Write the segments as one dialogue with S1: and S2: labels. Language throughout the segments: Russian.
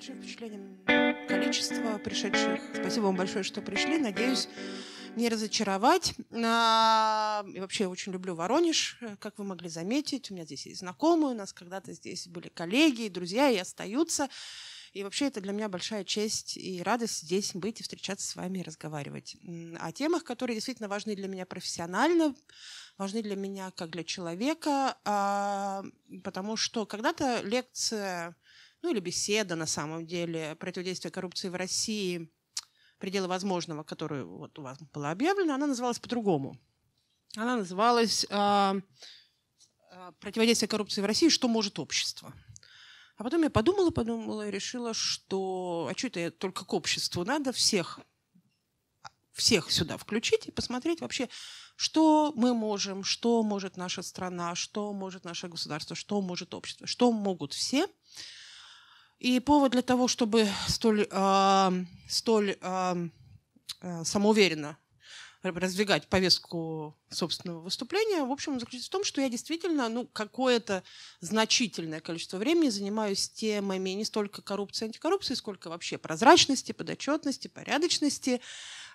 S1: большим впечатлением количество пришедших. Спасибо вам большое, что пришли. Надеюсь, не разочаровать. А, и вообще я очень люблю Воронеж, э, как вы могли заметить. У меня здесь есть знакомые, у нас когда-то здесь были коллеги и друзья, и остаются. И вообще это для меня большая честь и радость здесь быть и встречаться с вами и разговаривать о темах, которые действительно важны для меня профессионально, важны для меня как для человека, а, потому что когда-то лекция ну или беседа на самом деле, противодействие коррупции в России, пределы возможного, которую вот у вас была объявлена, она называлась по-другому. Она называлась а, а, «Противодействие коррупции в России. Что может общество?». А потом я подумала, подумала и решила, что а что это только к обществу надо всех всех сюда включить и посмотреть вообще, что мы можем, что может наша страна, что может наше государство, что может общество, что могут все – и повод для того, чтобы столь, э, столь э, самоуверенно раздвигать повестку собственного выступления, в общем, заключается в том, что я действительно ну, какое-то значительное количество времени занимаюсь темами не столько коррупции антикоррупции, сколько вообще прозрачности, подотчетности, порядочности,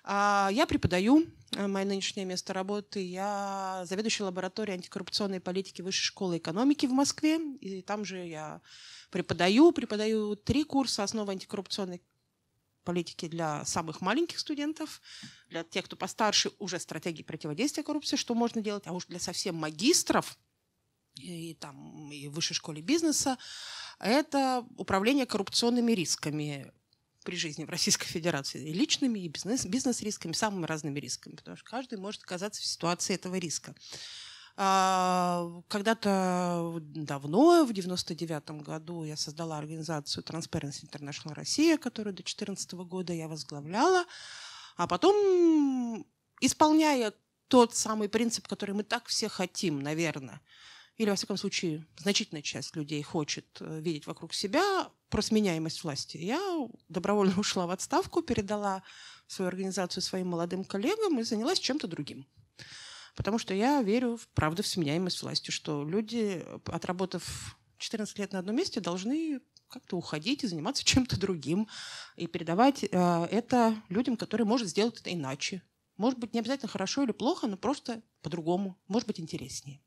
S1: а, я преподаю э, мое нынешнее место работы. Я заведующая лабораторией антикоррупционной политики Высшей школы экономики в Москве. И там же я преподаю. Преподаю три курса основы антикоррупционной политики для самых маленьких студентов, для тех, кто постарше, уже стратегии противодействия коррупции, что можно делать, а уж для совсем магистров и там и в высшей школе бизнеса, это управление коррупционными рисками при жизни в Российской Федерации и личными, и бизнес, бизнес-рисками, самыми разными рисками, потому что каждый может оказаться в ситуации этого риска. А, когда-то давно, в 1999 году, я создала организацию Transparency International Россия, которую до 2014 года я возглавляла. А потом, исполняя тот самый принцип, который мы так все хотим, наверное, или, во всяком случае, значительная часть людей хочет э, видеть вокруг себя, про сменяемость власти. Я добровольно ушла в отставку, передала свою организацию своим молодым коллегам и занялась чем-то другим. Потому что я верю, правда, в сменяемость власти, что люди, отработав 14 лет на одном месте, должны как-то уходить и заниматься чем-то другим и передавать э, это людям, которые могут сделать это иначе. Может быть, не обязательно хорошо или плохо, но просто по-другому, может быть, интереснее.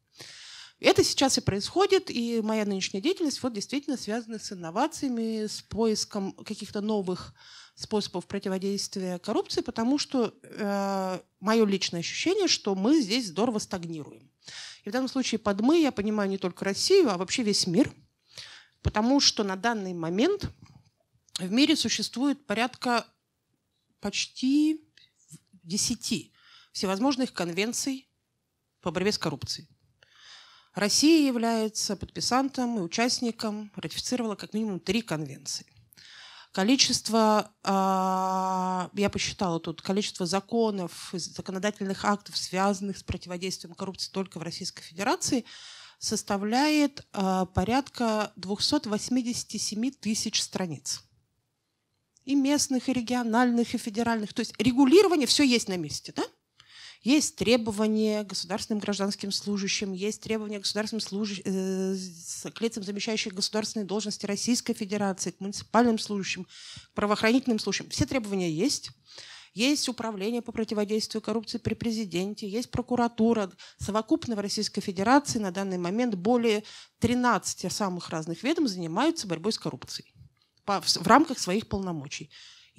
S1: Это сейчас и происходит, и моя нынешняя деятельность вот действительно связана с инновациями, с поиском каких-то новых способов противодействия коррупции, потому что э, мое личное ощущение, что мы здесь здорово стагнируем. И в данном случае под «мы» я понимаю не только Россию, а вообще весь мир, потому что на данный момент в мире существует порядка почти десяти всевозможных конвенций по борьбе с коррупцией. Россия является подписантом и участником, ратифицировала как минимум три конвенции. Количество, а, я посчитала тут, количество законов, законодательных актов, связанных с противодействием коррупции только в Российской Федерации, составляет а, порядка 287 тысяч страниц. И местных, и региональных, и федеральных. То есть регулирование все есть на месте, да? Есть требования государственным гражданским служащим, есть требования государственным служащим, э, к лицам, замещающим государственные должности Российской Федерации, к муниципальным служащим, к правоохранительным служащим. Все требования есть. Есть управление по противодействию коррупции при президенте, есть прокуратура. Совокупно в Российской Федерации на данный момент более 13 самых разных ведомств занимаются борьбой с коррупцией в рамках своих полномочий.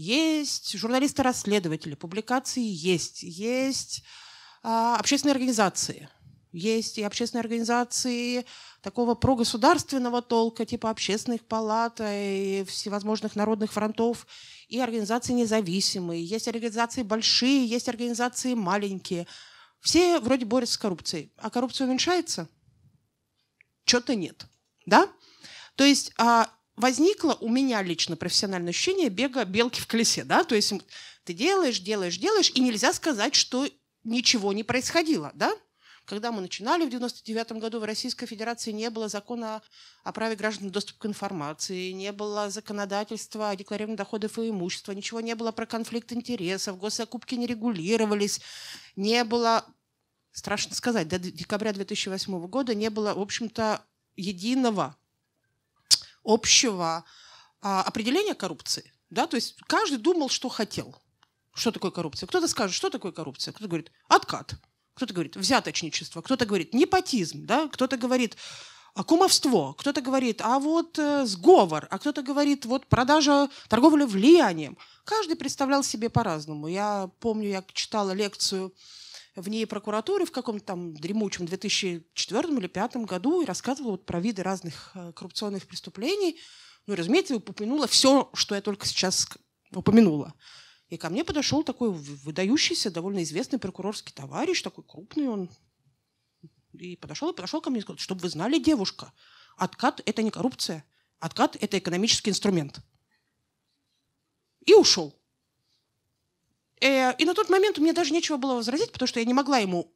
S1: Есть журналисты-расследователи, публикации есть, есть а, общественные организации. Есть и общественные организации такого прогосударственного толка, типа общественных палат э, и всевозможных народных фронтов, и организации независимые. Есть организации большие, есть организации маленькие. Все вроде борются с коррупцией. А коррупция уменьшается? Что-то нет. Да? То есть а, возникло у меня лично профессиональное ощущение бега белки в колесе, да, то есть ты делаешь, делаешь, делаешь, и нельзя сказать, что ничего не происходило, да, когда мы начинали в 1999 году, в Российской Федерации не было закона о праве граждан на доступ к информации, не было законодательства о декларировании доходов и имущества, ничего не было про конфликт интересов, госзакупки не регулировались, не было, страшно сказать, до декабря 2008 года не было, в общем-то, единого общего а, определения коррупции. Да? То есть каждый думал, что хотел. Что такое коррупция? Кто-то скажет, что такое коррупция? Кто-то говорит, откат. Кто-то говорит, взяточничество. Кто-то говорит, непотизм. Да? Кто-то говорит, а кумовство, кто-то говорит, а вот э, сговор, а кто-то говорит, вот продажа, торговля влиянием. Каждый представлял себе по-разному. Я помню, я читала лекцию в ней прокуратуры в каком-то там дремучем 2004 или 2005 году и рассказывала вот про виды разных э, коррупционных преступлений. Ну, разумеется, упомянула все, что я только сейчас упомянула. И ко мне подошел такой выдающийся, довольно известный прокурорский товарищ, такой крупный он. И подошел, и подошел ко мне и сказал, чтобы вы знали, девушка, откат – это не коррупция. Откат – это экономический инструмент. И ушел. Э, и на тот момент у меня даже нечего было возразить, потому что я не могла ему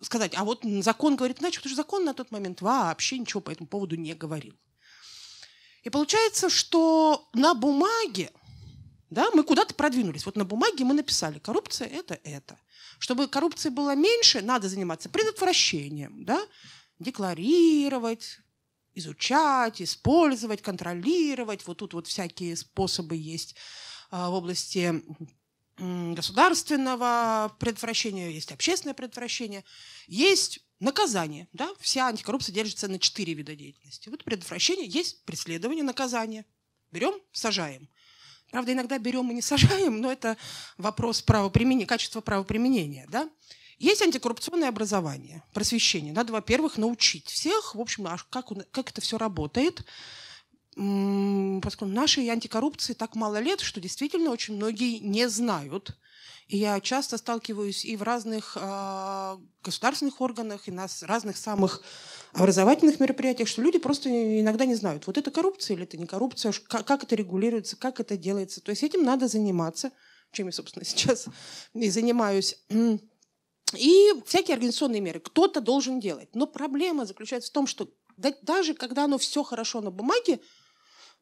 S1: сказать, а вот закон говорит иначе, потому что закон на тот момент вообще ничего по этому поводу не говорил. И получается, что на бумаге да, мы куда-то продвинулись. Вот на бумаге мы написали, коррупция – это это. Чтобы коррупции было меньше, надо заниматься предотвращением, да? декларировать, изучать, использовать, контролировать. Вот тут вот всякие способы есть – а, в области государственного предотвращения, есть общественное предотвращение, есть наказание. Да? Вся антикоррупция держится на четыре вида деятельности. Вот предотвращение есть преследование, наказание. Берем, сажаем. Правда, иногда берем и не сажаем, но это вопрос правоприменения, качества правоприменения. Да? Есть антикоррупционное образование, просвещение. Надо, во-первых, научить всех, в общем, а как, как это все работает, поскольку нашей антикоррупции так мало лет, что действительно очень многие не знают. И я часто сталкиваюсь и в разных э, государственных органах, и на разных самых образовательных мероприятиях, что люди просто иногда не знают, вот это коррупция или это не коррупция, как это регулируется, как это делается. То есть этим надо заниматься, чем я, собственно, сейчас и занимаюсь. И всякие организационные меры кто-то должен делать. Но проблема заключается в том, что даже когда оно все хорошо на бумаге,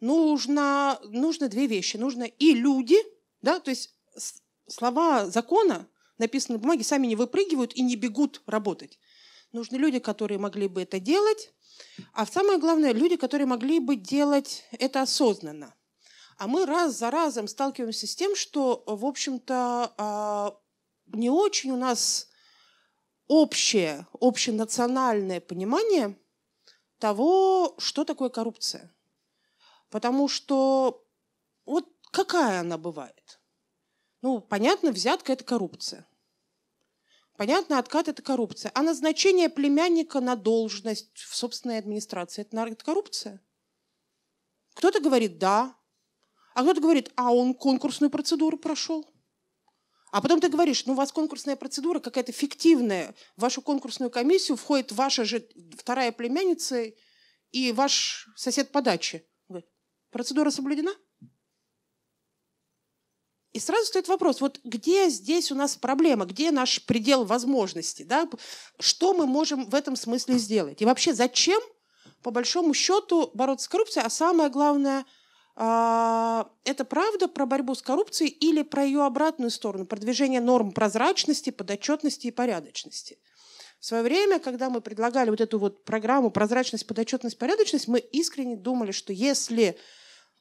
S1: нужно, нужно две вещи. Нужно и люди, да, то есть слова закона, написанные на бумаге, сами не выпрыгивают и не бегут работать. Нужны люди, которые могли бы это делать. А самое главное, люди, которые могли бы делать это осознанно. А мы раз за разом сталкиваемся с тем, что, в общем-то, а, не очень у нас общее, общенациональное понимание того, что такое коррупция. Потому что вот какая она бывает? Ну, понятно, взятка – это коррупция. Понятно, откат – это коррупция. А назначение племянника на должность в собственной администрации – это коррупция? Кто-то говорит «да», а кто-то говорит «а он конкурсную процедуру прошел». А потом ты говоришь, ну, у вас конкурсная процедура какая-то фиктивная. В вашу конкурсную комиссию входит ваша же вторая племянница и ваш сосед по даче. Процедура соблюдена? И сразу стоит вопрос, вот где здесь у нас проблема, где наш предел возможностей, да? что мы можем в этом смысле сделать? И вообще зачем, по большому счету, бороться с коррупцией, а самое главное, а, это правда про борьбу с коррупцией или про ее обратную сторону, продвижение норм прозрачности, подотчетности и порядочности? В свое время, когда мы предлагали вот эту вот программу «Прозрачность, подотчетность, порядочность», мы искренне думали, что если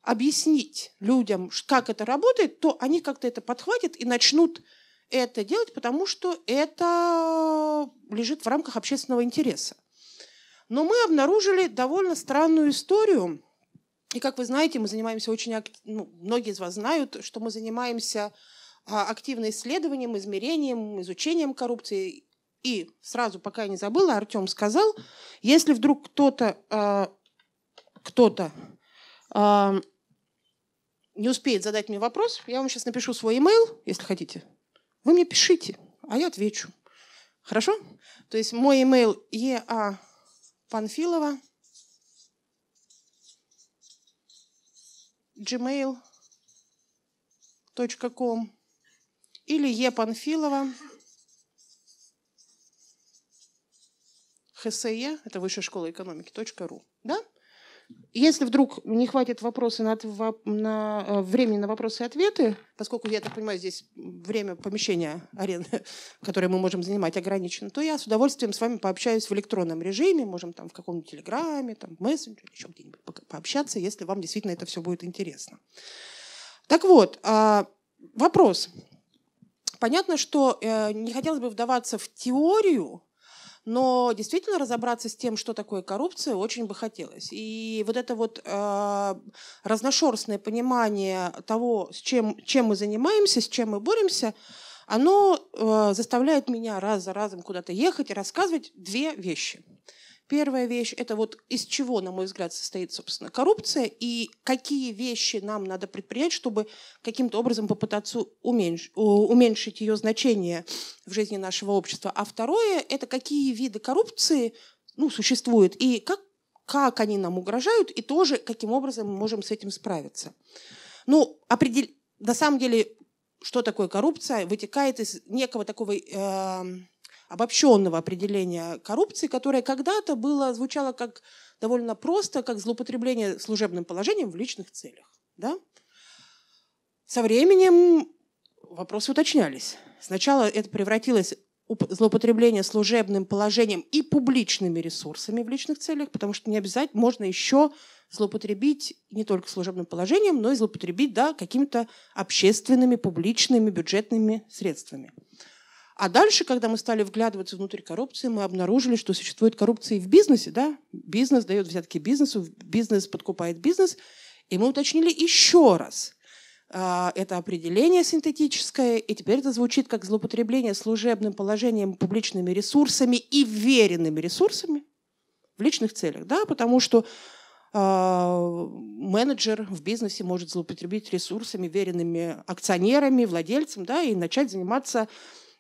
S1: объяснить людям, как это работает, то они как-то это подхватят и начнут это делать, потому что это лежит в рамках общественного интереса. Но мы обнаружили довольно странную историю. И как вы знаете, мы занимаемся очень активно, ну, многие из вас знают, что мы занимаемся а, активно исследованием, измерением, изучением коррупции. И сразу, пока я не забыла, Артем сказал, если вдруг кто-то а, кто-то не успеет задать мне вопрос, я вам сейчас напишу свой email, если хотите. Вы мне пишите, а я отвечу. Хорошо? То есть мой email еа панфилова gmail.com или епанфилова хсе, это высшая школа экономики, .ру. Да? Если вдруг не хватит вопроса на, на э, времени на вопросы и ответы, поскольку, я так понимаю, здесь время помещения аренды, которое мы можем занимать, ограничено, то я с удовольствием с вами пообщаюсь в электронном режиме, можем там в каком-нибудь телеграме, там в мессенджере, еще где-нибудь пообщаться, если вам действительно это все будет интересно. Так вот, а, вопрос. Понятно, что э, не хотелось бы вдаваться в теорию, но действительно разобраться с тем, что такое коррупция, очень бы хотелось. И вот это вот э, разношерстное понимание того, с чем, чем мы занимаемся, с чем мы боремся, оно э, заставляет меня раз за разом куда-то ехать и рассказывать две вещи – Первая вещь – это вот из чего, на мой взгляд, состоит, собственно, коррупция и какие вещи нам надо предпринять, чтобы каким-то образом попытаться уменьш... уменьшить ее значение в жизни нашего общества. А второе – это какие виды коррупции ну, существуют и как, как они нам угрожают, и тоже каким образом мы можем с этим справиться. Ну, определ... на самом деле, что такое коррупция, вытекает из некого такого… Э обобщенного определения коррупции, которое когда-то было, звучало как довольно просто, как злоупотребление служебным положением в личных целях. Да? Со временем вопросы уточнялись. Сначала это превратилось злоупотребление служебным положением и публичными ресурсами в личных целях, потому что не обязательно можно еще злоупотребить не только служебным положением, но и злоупотребить да, какими-то общественными, публичными, бюджетными средствами. А дальше, когда мы стали вглядываться внутрь коррупции, мы обнаружили, что существует коррупция и в бизнесе. Да? Бизнес дает взятки бизнесу, бизнес подкупает бизнес. И мы уточнили еще раз а, – это определение синтетическое, и теперь это звучит как злоупотребление служебным положением, публичными ресурсами и веренными ресурсами в личных целях, да, потому что э, менеджер в бизнесе может злоупотребить ресурсами, веренными акционерами, владельцем, да, и начать заниматься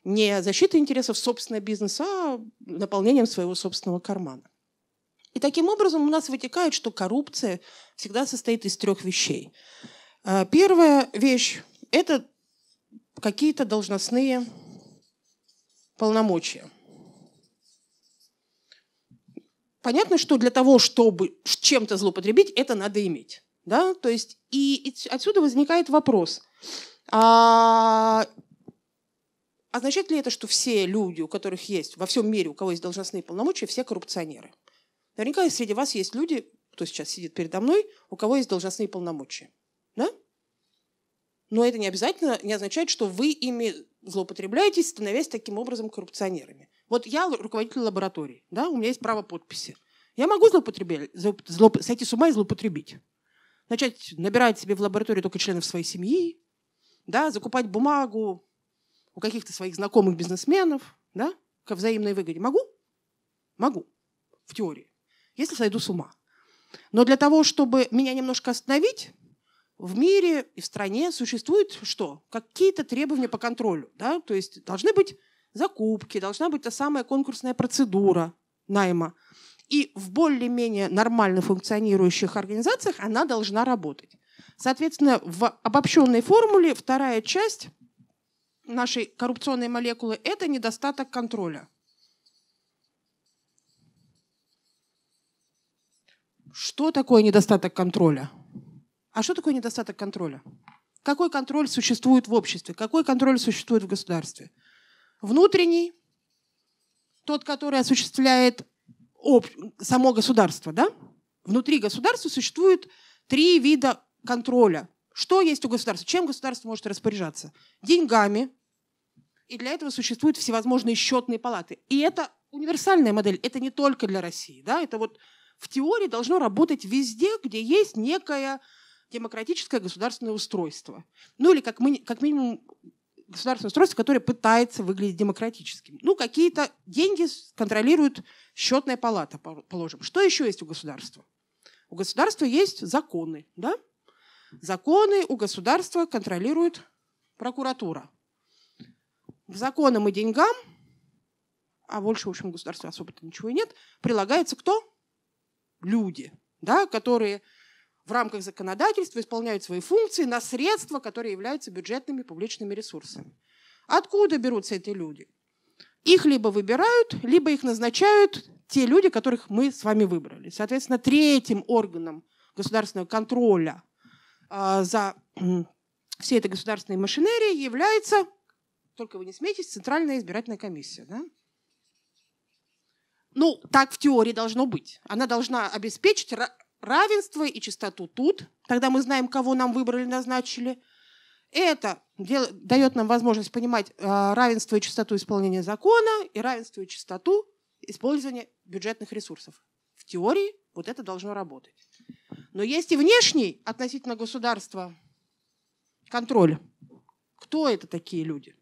S1: не защиты интересов собственного бизнеса, а наполнением своего собственного кармана. И таким образом у нас вытекает, что коррупция всегда состоит из трех вещей. А, первая вещь – это какие-то должностные полномочия. Понятно, что для того, чтобы чем-то злоупотребить, это надо иметь. Да? То есть, и, и отсюда возникает вопрос. А Означает а ли это, что все люди, у которых есть, во всем мире, у кого есть должностные полномочия, все коррупционеры? Наверняка среди вас есть люди, кто сейчас сидит передо мной, у кого есть должностные полномочия. Да? Но это не обязательно не означает, что вы ими злоупотребляете, становясь таким образом коррупционерами. Вот я руководитель лаборатории, да, у меня есть право подписи. Я могу злоупотреблять, злоп, сойти с ума и злоупотребить. Начать набирать себе в лаборатории только членов своей семьи, да, закупать бумагу, у каких-то своих знакомых бизнесменов, да, ко взаимной выгоде. Могу? Могу. В теории. Если сойду с ума. Но для того, чтобы меня немножко остановить, в мире и в стране существует что? Какие-то требования по контролю. Да? То есть должны быть закупки, должна быть та самая конкурсная процедура найма. И в более-менее нормально функционирующих организациях она должна работать. Соответственно, в обобщенной формуле вторая часть нашей коррупционной молекулы – это недостаток контроля. Что такое недостаток контроля? А что такое недостаток контроля? Какой контроль существует в обществе? Какой контроль существует в государстве? Внутренний, тот, который осуществляет об... само государство, да? Внутри государства существует три вида контроля. Что есть у государства? Чем государство может распоряжаться? Деньгами, и для этого существуют всевозможные счетные палаты. И это универсальная модель, это не только для России. Да? Это вот в теории должно работать везде, где есть некое демократическое государственное устройство. Ну или как, мы, как минимум государственное устройство, которое пытается выглядеть демократическим. Ну, какие-то деньги контролирует счетная палата, положим. Что еще есть у государства? У государства есть законы, да? Законы у государства контролирует прокуратура к законам и деньгам, а больше, в общем, государства особо-то ничего и нет, прилагается кто? Люди, да, которые в рамках законодательства исполняют свои функции на средства, которые являются бюджетными публичными ресурсами. Откуда берутся эти люди? Их либо выбирают, либо их назначают те люди, которых мы с вами выбрали. Соответственно, третьим органом государственного контроля а, за всей этой государственной машинерией является только вы не смейтесь, Центральная избирательная комиссия. Да? Ну, так в теории должно быть. Она должна обеспечить равенство и чистоту тут. Тогда мы знаем, кого нам выбрали, назначили. Это дает нам возможность понимать э, равенство и чистоту исполнения закона и равенство и чистоту использования бюджетных ресурсов. В теории вот это должно работать. Но есть и внешний относительно государства контроль. Кто это такие люди?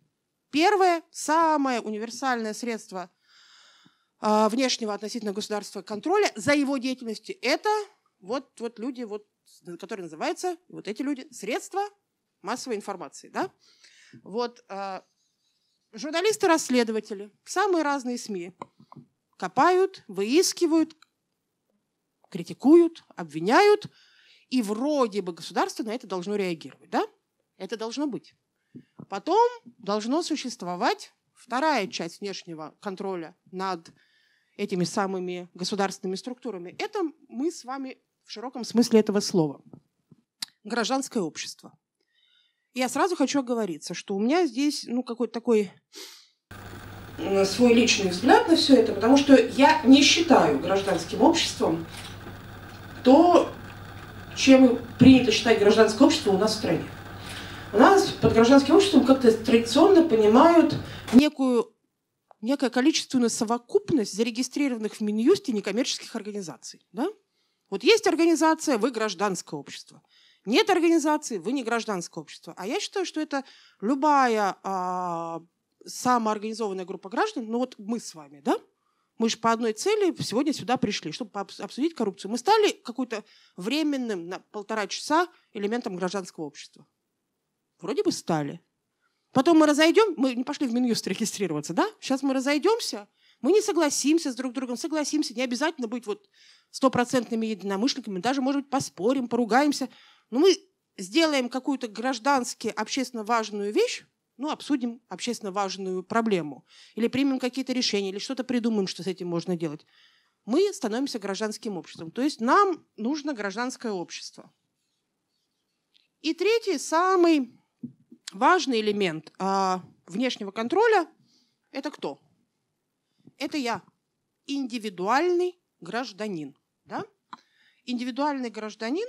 S1: Первое, самое универсальное средство а, внешнего относительно государства контроля за его деятельностью – это вот, вот люди, вот, которые называются, вот эти люди, средства массовой информации. Да? Вот, а, журналисты-расследователи, самые разные СМИ копают, выискивают, критикуют, обвиняют, и вроде бы государство на это должно реагировать. Да? Это должно быть. Потом должно существовать вторая часть внешнего контроля над этими самыми государственными структурами. Это мы с вами в широком смысле этого слова. Гражданское общество. Я сразу хочу оговориться, что у меня здесь ну, какой-то такой э, свой личный взгляд на все это, потому что я не считаю гражданским обществом то, чем принято считать гражданское общество у нас в стране. У нас под гражданским обществом как-то традиционно понимают некую некое количественную совокупность зарегистрированных в Минюсте некоммерческих организаций. Да? Вот есть организация, вы гражданское общество. Нет организации, вы не гражданское общество. А я считаю, что это любая а, самоорганизованная группа граждан, ну вот мы с вами, да? Мы же по одной цели сегодня сюда пришли, чтобы обсудить коррупцию. Мы стали какой-то временным на полтора часа элементом гражданского общества. Вроде бы стали. Потом мы разойдем, мы не пошли в Минюст регистрироваться, да? Сейчас мы разойдемся, мы не согласимся с друг другом, согласимся, не обязательно быть вот стопроцентными единомышленниками, даже, может быть, поспорим, поругаемся. Но мы сделаем какую-то гражданские общественно важную вещь, ну, обсудим общественно важную проблему, или примем какие-то решения, или что-то придумаем, что с этим можно делать. Мы становимся гражданским обществом. То есть нам нужно гражданское общество. И третий, самый важный элемент а, внешнего контроля – это кто? Это я, индивидуальный гражданин. Да? Индивидуальный гражданин,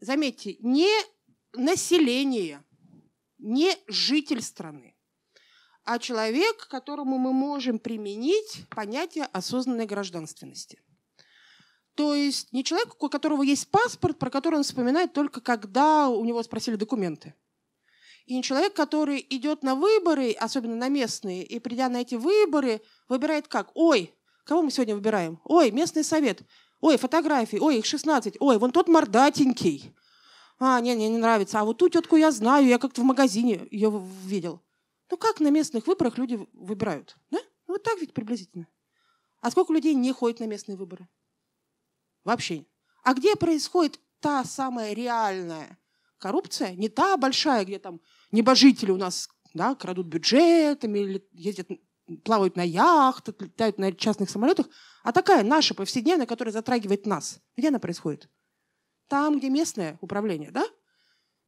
S1: заметьте, не население, не житель страны, а человек, которому мы можем применить понятие осознанной гражданственности – то есть не человек, у которого есть паспорт, про который он вспоминает только когда у него спросили документы. И не человек, который идет на выборы, особенно на местные, и придя на эти выборы, выбирает как? Ой, кого мы сегодня выбираем? Ой, местный совет. Ой, фотографии. Ой, их 16. Ой, вон тот мордатенький. А, не, не, не нравится. А вот ту тетку я знаю, я как-то в магазине ее видел. Ну как на местных выборах люди выбирают? Да? Ну, вот так ведь приблизительно. А сколько людей не ходит на местные выборы? Вообще. А где происходит та самая реальная коррупция? Не та большая, где там небожители у нас да, крадут бюджетами, или ездят, плавают на яхтах, летают на частных самолетах, а такая наша повседневная, которая затрагивает нас. Где она происходит? Там, где местное управление, да?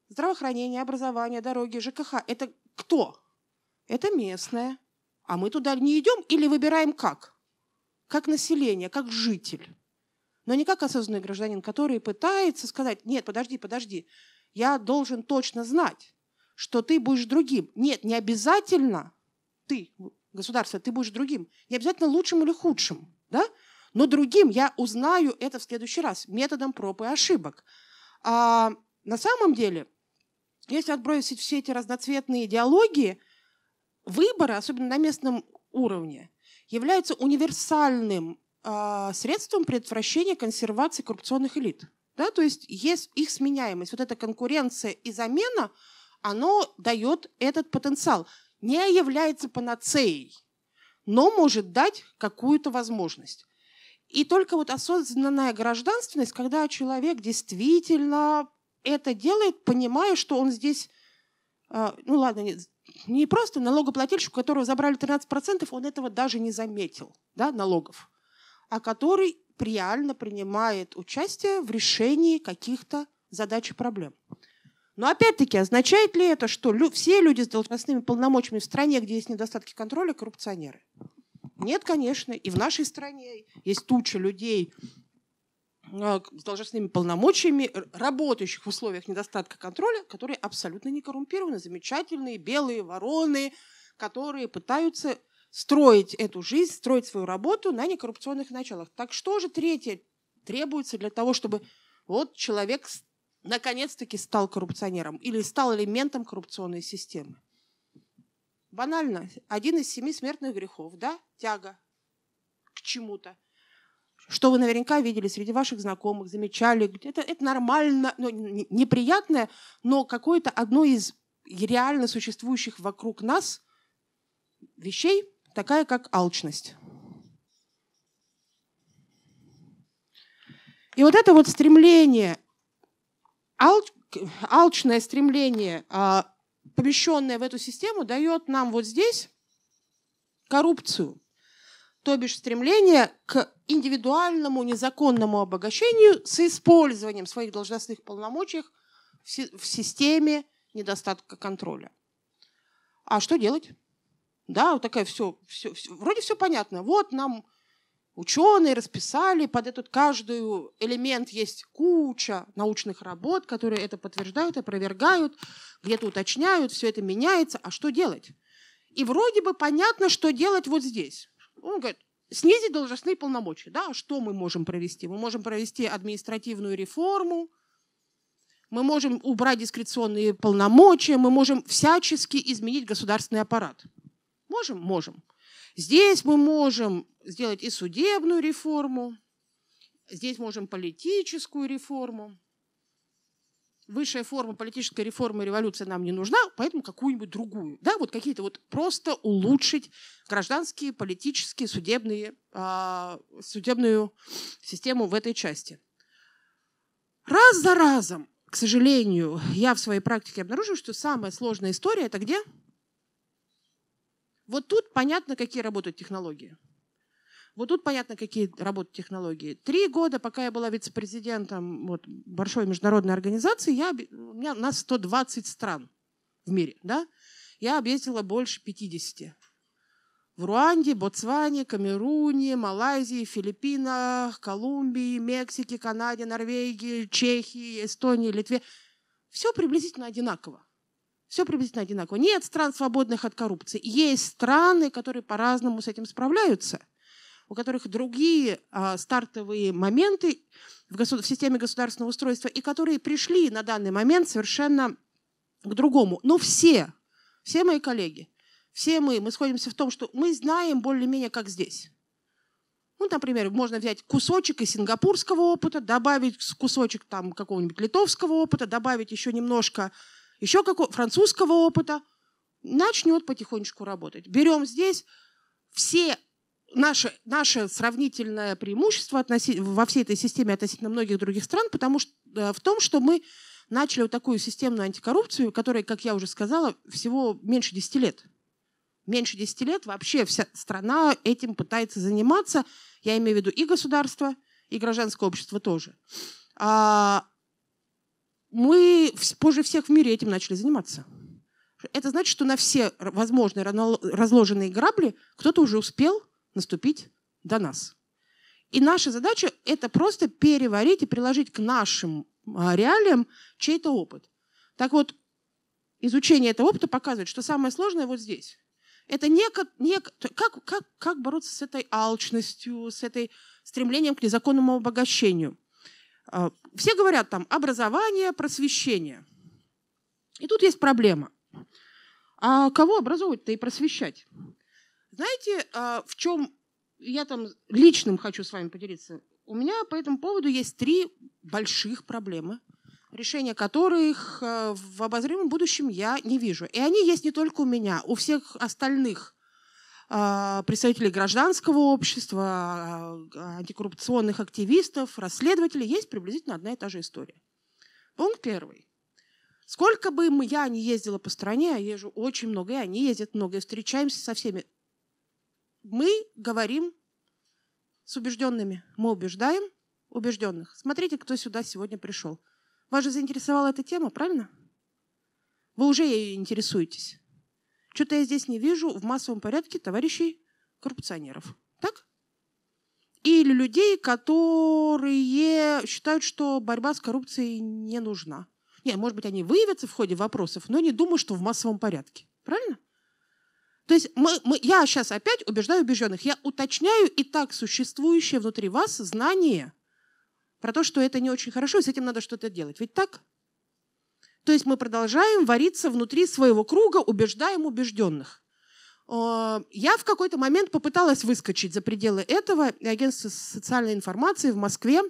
S1: Здравоохранение, образование, дороги, ЖКХ. Это кто? Это местное. А мы туда не идем или выбираем как? Как население, как житель но не как осознанный гражданин, который пытается сказать, нет, подожди, подожди, я должен точно знать, что ты будешь другим. Нет, не обязательно ты, государство, ты будешь другим. Не обязательно лучшим или худшим, да? но другим я узнаю это в следующий раз методом проб и ошибок. А на самом деле, если отбросить все эти разноцветные идеологии, выборы, особенно на местном уровне, являются универсальным а, средством предотвращения консервации коррупционных элит. Да, то есть есть их сменяемость. Вот эта конкуренция и замена, оно дает этот потенциал. Не является панацеей, но может дать какую-то возможность. И только вот осознанная гражданственность, когда человек действительно это делает, понимая, что он здесь, а, ну ладно, не просто налогоплательщик, у которого забрали 13%, он этого даже не заметил, да, налогов а который реально принимает участие в решении каких-то задач и проблем. Но опять-таки, означает ли это, что лю- все люди с должностными полномочиями в стране, где есть недостатки контроля, коррупционеры? Нет, конечно. И в нашей стране есть туча людей а, с должностными полномочиями, работающих в условиях недостатка контроля, которые абсолютно не коррумпированы, замечательные белые вороны, которые пытаются строить эту жизнь, строить свою работу на некоррупционных началах. Так что же третье требуется для того, чтобы вот человек наконец-таки стал коррупционером или стал элементом коррупционной системы? Банально, один из семи смертных грехов, да, тяга к чему-то что вы наверняка видели среди ваших знакомых, замечали. Это, это нормально, но ну, неприятное, но какое-то одно из реально существующих вокруг нас вещей, такая как алчность. И вот это вот стремление, алч, алчное стремление, а, помещенное в эту систему, дает нам вот здесь коррупцию, то бишь стремление к индивидуальному незаконному обогащению с использованием своих должностных полномочий в системе недостатка контроля. А что делать? да, вот такая все, все, все, вроде все понятно. Вот нам ученые расписали, под этот каждый элемент есть куча научных работ, которые это подтверждают, опровергают, где-то уточняют, все это меняется, а что делать? И вроде бы понятно, что делать вот здесь. Он говорит, снизить должностные полномочия. Да, а что мы можем провести? Мы можем провести административную реформу, мы можем убрать дискреционные полномочия, мы можем всячески изменить государственный аппарат. Можем? Можем. Здесь мы можем сделать и судебную реформу, здесь можем политическую реформу. Высшая форма политической реформы и революции нам не нужна, поэтому какую-нибудь другую. Да, вот какие-то вот просто улучшить гражданские, политические, судебные, а, судебную систему в этой части. Раз за разом, к сожалению, я в своей практике обнаружила, что самая сложная история – это где – вот тут понятно, какие работают технологии. Вот тут понятно, какие работают технологии. Три года, пока я была вице-президентом вот, большой международной организации, я, у меня у нас 120 стран в мире. Да? Я объездила больше 50. В Руанде, Ботсване, Камеруне, Малайзии, Филиппинах, Колумбии, Мексике, Канаде, Норвегии, Чехии, Эстонии, Литве. Все приблизительно одинаково. Все приблизительно одинаково. Нет стран, свободных от коррупции. Есть страны, которые по-разному с этим справляются, у которых другие а, стартовые моменты в, госу- в системе государственного устройства, и которые пришли на данный момент совершенно к другому. Но все, все мои коллеги, все мы, мы сходимся в том, что мы знаем более-менее, как здесь. Ну, например, можно взять кусочек из сингапурского опыта, добавить кусочек там какого-нибудь литовского опыта, добавить еще немножко еще какого французского опыта, начнет потихонечку работать. Берем здесь все наши наше сравнительное преимущество относи, во всей этой системе относительно многих других стран, потому что э, в том, что мы начали вот такую системную антикоррупцию, которая, как я уже сказала, всего меньше 10 лет. Меньше 10 лет вообще вся страна этим пытается заниматься. Я имею в виду и государство, и гражданское общество тоже. А, мы позже всех в мире этим начали заниматься. Это значит, что на все возможные разложенные грабли кто-то уже успел наступить до нас. И наша задача – это просто переварить и приложить к нашим а, реалиям чей-то опыт. Так вот, изучение этого опыта показывает, что самое сложное вот здесь. Это неко, неко, как, как, как бороться с этой алчностью, с этой стремлением к незаконному обогащению. А, все говорят там образование, просвещение. И тут есть проблема. А кого образовывать-то и просвещать? Знаете, а, в чем я там личным хочу с вами поделиться? У меня по этому поводу есть три больших проблемы, решения которых а, в обозримом будущем я не вижу. И они есть не только у меня, у всех остальных а, представителей гражданского общества, а, а, антикоррупционных активистов, расследователей, есть приблизительно одна и та же история. Пункт первый. Сколько бы мы, я ни ездила по стране, я езжу очень много, и они ездят много, и встречаемся со всеми. Мы говорим с убежденными, мы убеждаем убежденных. Смотрите, кто сюда сегодня пришел. Вас же заинтересовала эта тема, правильно? Вы уже ею интересуетесь. Что-то я здесь не вижу в массовом порядке товарищей коррупционеров. Так? Или людей, которые считают, что борьба с коррупцией не нужна. Не, может быть, они выявятся в ходе вопросов, но не думаю, что в массовом порядке. Правильно? То есть мы, мы, я сейчас опять убеждаю убежденных. Я уточняю и так существующее внутри вас знание про то, что это не очень хорошо, и с этим надо что-то делать. Ведь так? То есть мы продолжаем вариться внутри своего круга, убеждаем убежденных. Э, я в какой-то момент попыталась выскочить за пределы этого, и агентство социальной информации в Москве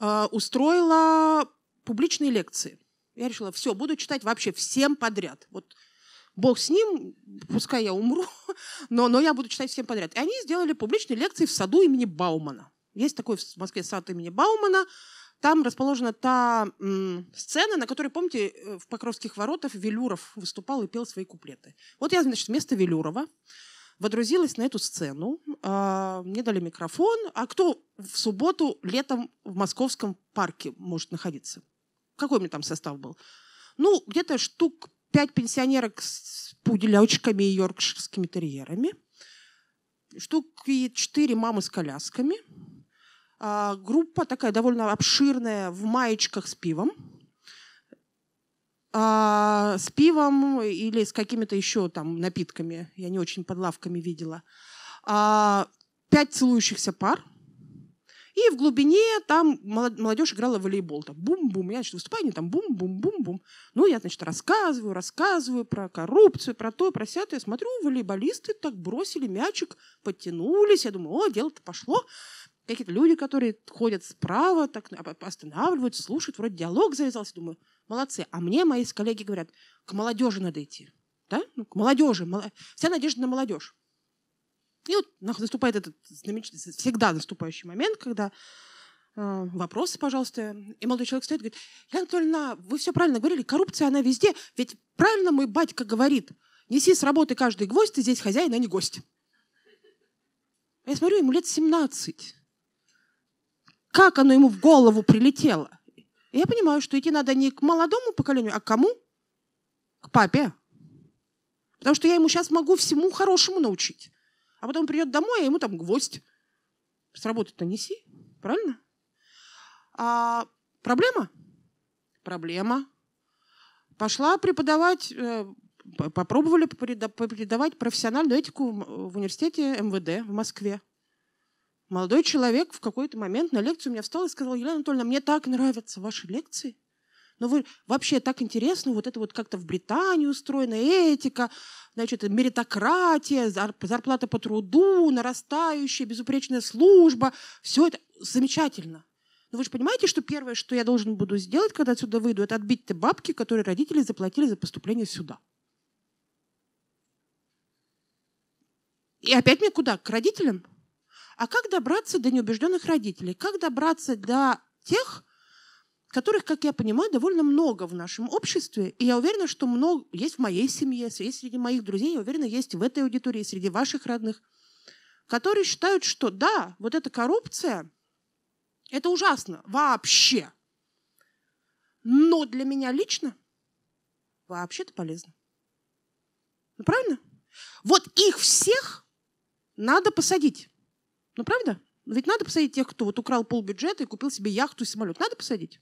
S1: э, устроило публичные лекции. Я решила, все, буду читать вообще всем подряд. Вот Бог с ним, пускай я умру, но, но я буду читать всем подряд. И они сделали публичные лекции в саду имени Баумана. Есть такой в Москве сад имени Баумана – там расположена та м, сцена, на которой, помните, э, в Покровских воротах Велюров выступал и пел свои куплеты. Вот я, значит, вместо Велюрова водрузилась на эту сцену. А, мне дали микрофон. А кто в субботу летом в московском парке может находиться? Какой у меня там состав был? Ну, где-то штук пять пенсионерок с пуделячками и йоркширскими терьерами. Штук и четыре мамы с колясками – а, группа такая довольно обширная в маечках с пивом. А, с пивом или с какими-то еще там напитками. Я не очень под лавками видела. А, пять целующихся пар. И в глубине там молодежь играла в волейбол. Там бум-бум. Я, значит, выступаю, они там бум-бум-бум-бум. Ну, я, значит, рассказываю, рассказываю про коррупцию, про то, про сятое. Я смотрю, волейболисты так бросили мячик, подтянулись. Я думаю, о, дело-то пошло какие-то люди, которые ходят справа, так а, останавливают, слушают, вроде диалог завязался. Думаю, молодцы. А мне мои коллеги говорят, к молодежи надо идти. Да? Ну, к молодежи. Вся надежда на молодежь. И вот наступает этот знаменитый, всегда наступающий момент, когда э, вопросы, пожалуйста. И молодой человек стоит и говорит, Елена Анатольевна, вы все правильно говорили, коррупция, она везде. Ведь правильно мой батька говорит, неси с работы каждый гвоздь, ты здесь хозяин, а не гость. Я смотрю, ему лет 17. Как оно ему в голову прилетело? я понимаю, что идти надо не к молодому поколению, а к кому? К папе. Потому что я ему сейчас могу всему хорошему научить. А потом придет домой, а ему там гвоздь. С работы-то неси, правильно? А проблема? Проблема. Пошла преподавать, э, попробовали преподавать профессиональную этику э, в университете МВД в Москве. Молодой человек в какой-то момент на лекцию у меня встал и сказал, Елена Анатольевна, мне так нравятся ваши лекции. Но вы вообще так интересно, вот это вот как-то в Британии устроена этика, значит, меритократия, зарплата по труду, нарастающая, безупречная служба. Все это замечательно. Но вы же понимаете, что первое, что я должен буду сделать, когда отсюда выйду, это отбить те бабки, которые родители заплатили за поступление сюда. И опять мне куда? К родителям? А как добраться до неубежденных родителей? Как добраться до тех, которых, как я понимаю, довольно много в нашем обществе. И я уверена, что много есть в моей семье, есть среди моих друзей, я уверена, есть в этой аудитории, среди ваших родных, которые считают, что да, вот эта коррупция, это ужасно вообще. Но для меня лично вообще-то полезно. Ну, правильно? Вот их всех надо посадить. Ну, правда? Ведь надо посадить тех, кто вот украл полбюджета и купил себе яхту и самолет. Надо посадить?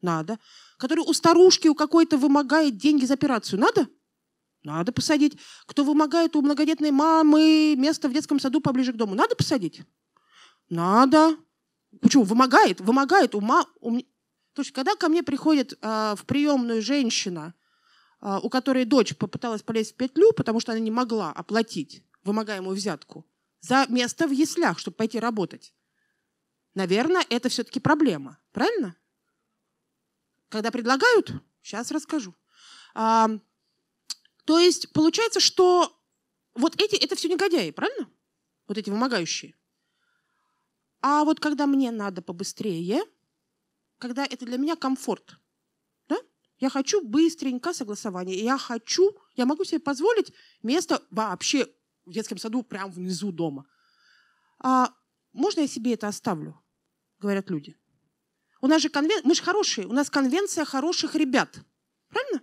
S1: Надо. Который у старушки у какой-то вымогает деньги за операцию. Надо? Надо посадить. Кто вымогает у многодетной мамы место в детском саду поближе к дому. Надо посадить? Надо. Почему? Вымогает? Вымогает. Ума, ум... То есть, когда ко мне приходит э, в приемную женщина, э, у которой дочь попыталась полезть в петлю, потому что она не могла оплатить вымогаемую взятку, за место в яслях, чтобы пойти работать. Наверное, это все-таки проблема. Правильно? Когда предлагают, сейчас расскажу. А, то есть получается, что вот эти, это все негодяи, правильно? Вот эти вымогающие. А вот когда мне надо побыстрее, когда это для меня комфорт, да? Я хочу быстренько согласование, я хочу, я могу себе позволить место вообще в детском саду прямо внизу дома. А можно я себе это оставлю? Говорят люди. У нас же конвен... Мы же хорошие. У нас конвенция хороших ребят. Правильно?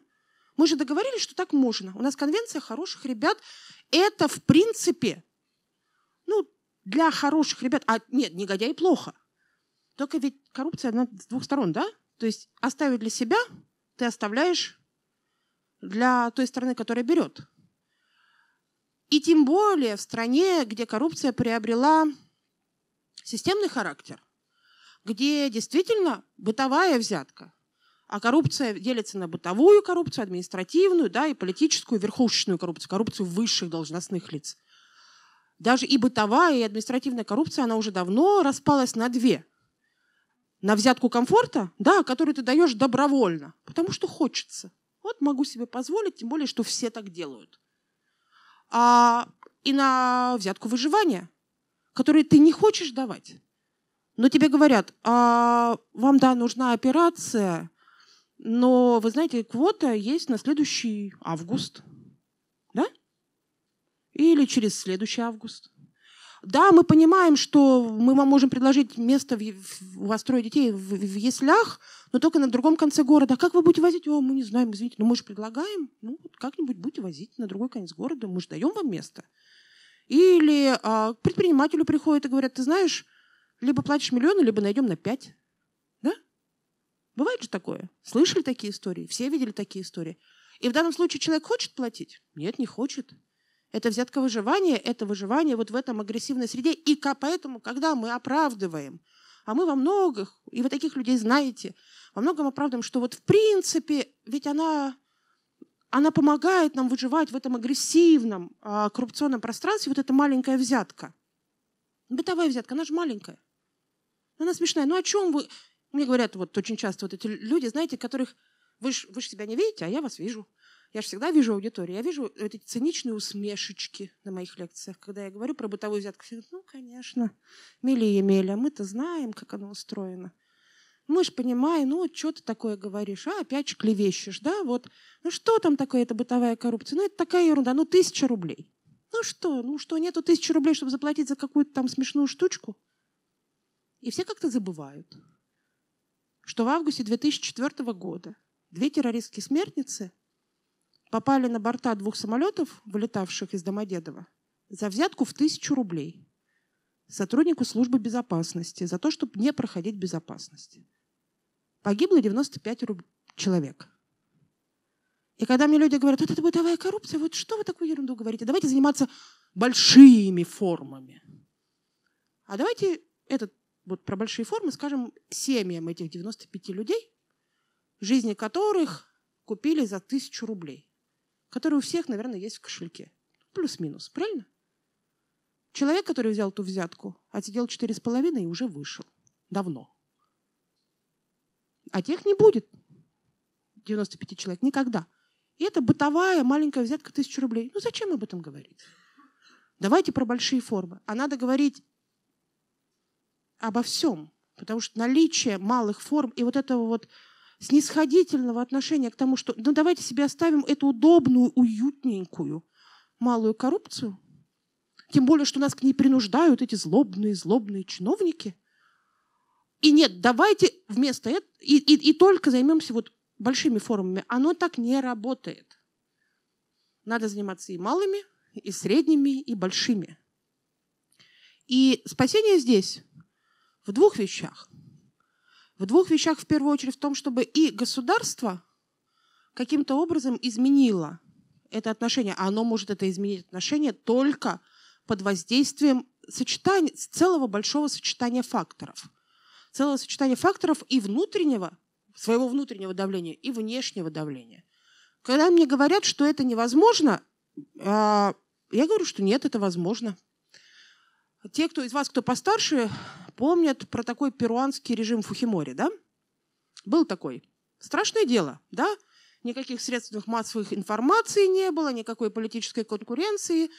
S1: Мы же договорились, что так можно. У нас конвенция хороших ребят. Это, в принципе, ну, для хороших ребят. А нет, негодяй плохо. Только ведь коррупция, она с двух сторон, да? То есть оставить для себя ты оставляешь для той стороны, которая берет. И тем более в стране, где коррупция приобрела системный характер, где действительно бытовая взятка, а коррупция делится на бытовую коррупцию, административную, да, и политическую, верхушечную коррупцию, коррупцию высших должностных лиц. Даже и бытовая, и административная коррупция, она уже давно распалась на две. На взятку комфорта, да, которую ты даешь добровольно, потому что хочется. Вот могу себе позволить, тем более, что все так делают а, и на взятку выживания, которые ты не хочешь давать. Но тебе говорят, а, вам, да, нужна операция, но, вы знаете, квота есть на следующий август, да? Или через следующий август. Да, мы понимаем, что мы вам можем предложить место, в, в, у вас трое детей в, в яслях, но только на другом конце города. А как вы будете возить? О, мы не знаем, извините, но мы же предлагаем. Ну, как-нибудь будете возить на другой конец города, мы же даем вам место. Или а, к предпринимателю приходят и говорят, ты знаешь, либо платишь миллион, либо найдем на пять. Да? Бывает же такое. Слышали такие истории? Все видели такие истории. И в данном случае человек хочет платить? Нет, не хочет. Это взятка выживания, это выживание вот в этом агрессивной среде. И поэтому, когда мы оправдываем, а мы во многих, и вы таких людей знаете, во многом оправдываем, что вот в принципе, ведь она, она помогает нам выживать в этом агрессивном а, коррупционном пространстве, вот эта маленькая взятка. Бытовая взятка, она же маленькая. Она смешная. Ну о чем вы? Мне говорят вот очень часто вот эти люди, знаете, которых вы же вы себя не видите, а я вас вижу. Я же всегда вижу аудиторию, я вижу эти циничные усмешечки на моих лекциях, когда я говорю про бытовую взятку. Все говорят, ну, конечно, милее меля, а мы-то знаем, как оно устроено. «Ну, мы же понимаем, ну, что ты такое говоришь, а опять же клевещешь, да, вот. Ну, что там такое это бытовая коррупция? Ну, это такая ерунда, ну, тысяча рублей. Ну что, ну что, нету тысячи рублей, чтобы заплатить за какую-то там смешную штучку? И все как-то забывают, что в августе 2004 года две террористские смертницы попали на борта двух самолетов, вылетавших из Домодедова, за взятку в тысячу рублей сотруднику службы безопасности за то, чтобы не проходить безопасность. Погибло 95 руб... человек. И когда мне люди говорят, вот это бытовая коррупция, вот что вы такую ерунду говорите, давайте заниматься большими формами. А давайте этот вот про большие формы скажем семьям этих 95 людей, жизни которых купили за тысячу рублей который у всех, наверное, есть в кошельке. Плюс-минус, правильно? Человек, который взял ту взятку, отсидел четыре с половиной и уже вышел. Давно. А тех не будет. 95 человек. Никогда. И это бытовая маленькая взятка тысячу рублей. Ну зачем об этом говорить? Давайте про большие формы. А надо говорить обо всем. Потому что наличие малых форм и вот этого вот снисходительного отношения к тому, что ну, давайте себе оставим эту удобную, уютненькую малую коррупцию, тем более, что нас к ней принуждают эти злобные, злобные чиновники. И нет, давайте вместо этого и, и, и только займемся вот большими форумами. Оно так не работает. Надо заниматься и малыми, и средними, и большими. И спасение здесь в двух вещах. В двух вещах, в первую очередь, в том, чтобы и государство каким-то образом изменило это отношение, а оно может это изменить отношение только под воздействием сочетания, целого большого сочетания факторов. Целого сочетания факторов и внутреннего, своего внутреннего давления, и внешнего давления. Когда мне говорят, что это невозможно, а, я говорю, что нет, это возможно. Те, кто из вас, кто постарше, помнят про такой перуанский режим Фухимори, да? Был такой. Страшное дело, да? Никаких средств массовых информации не было, никакой политической конкуренции.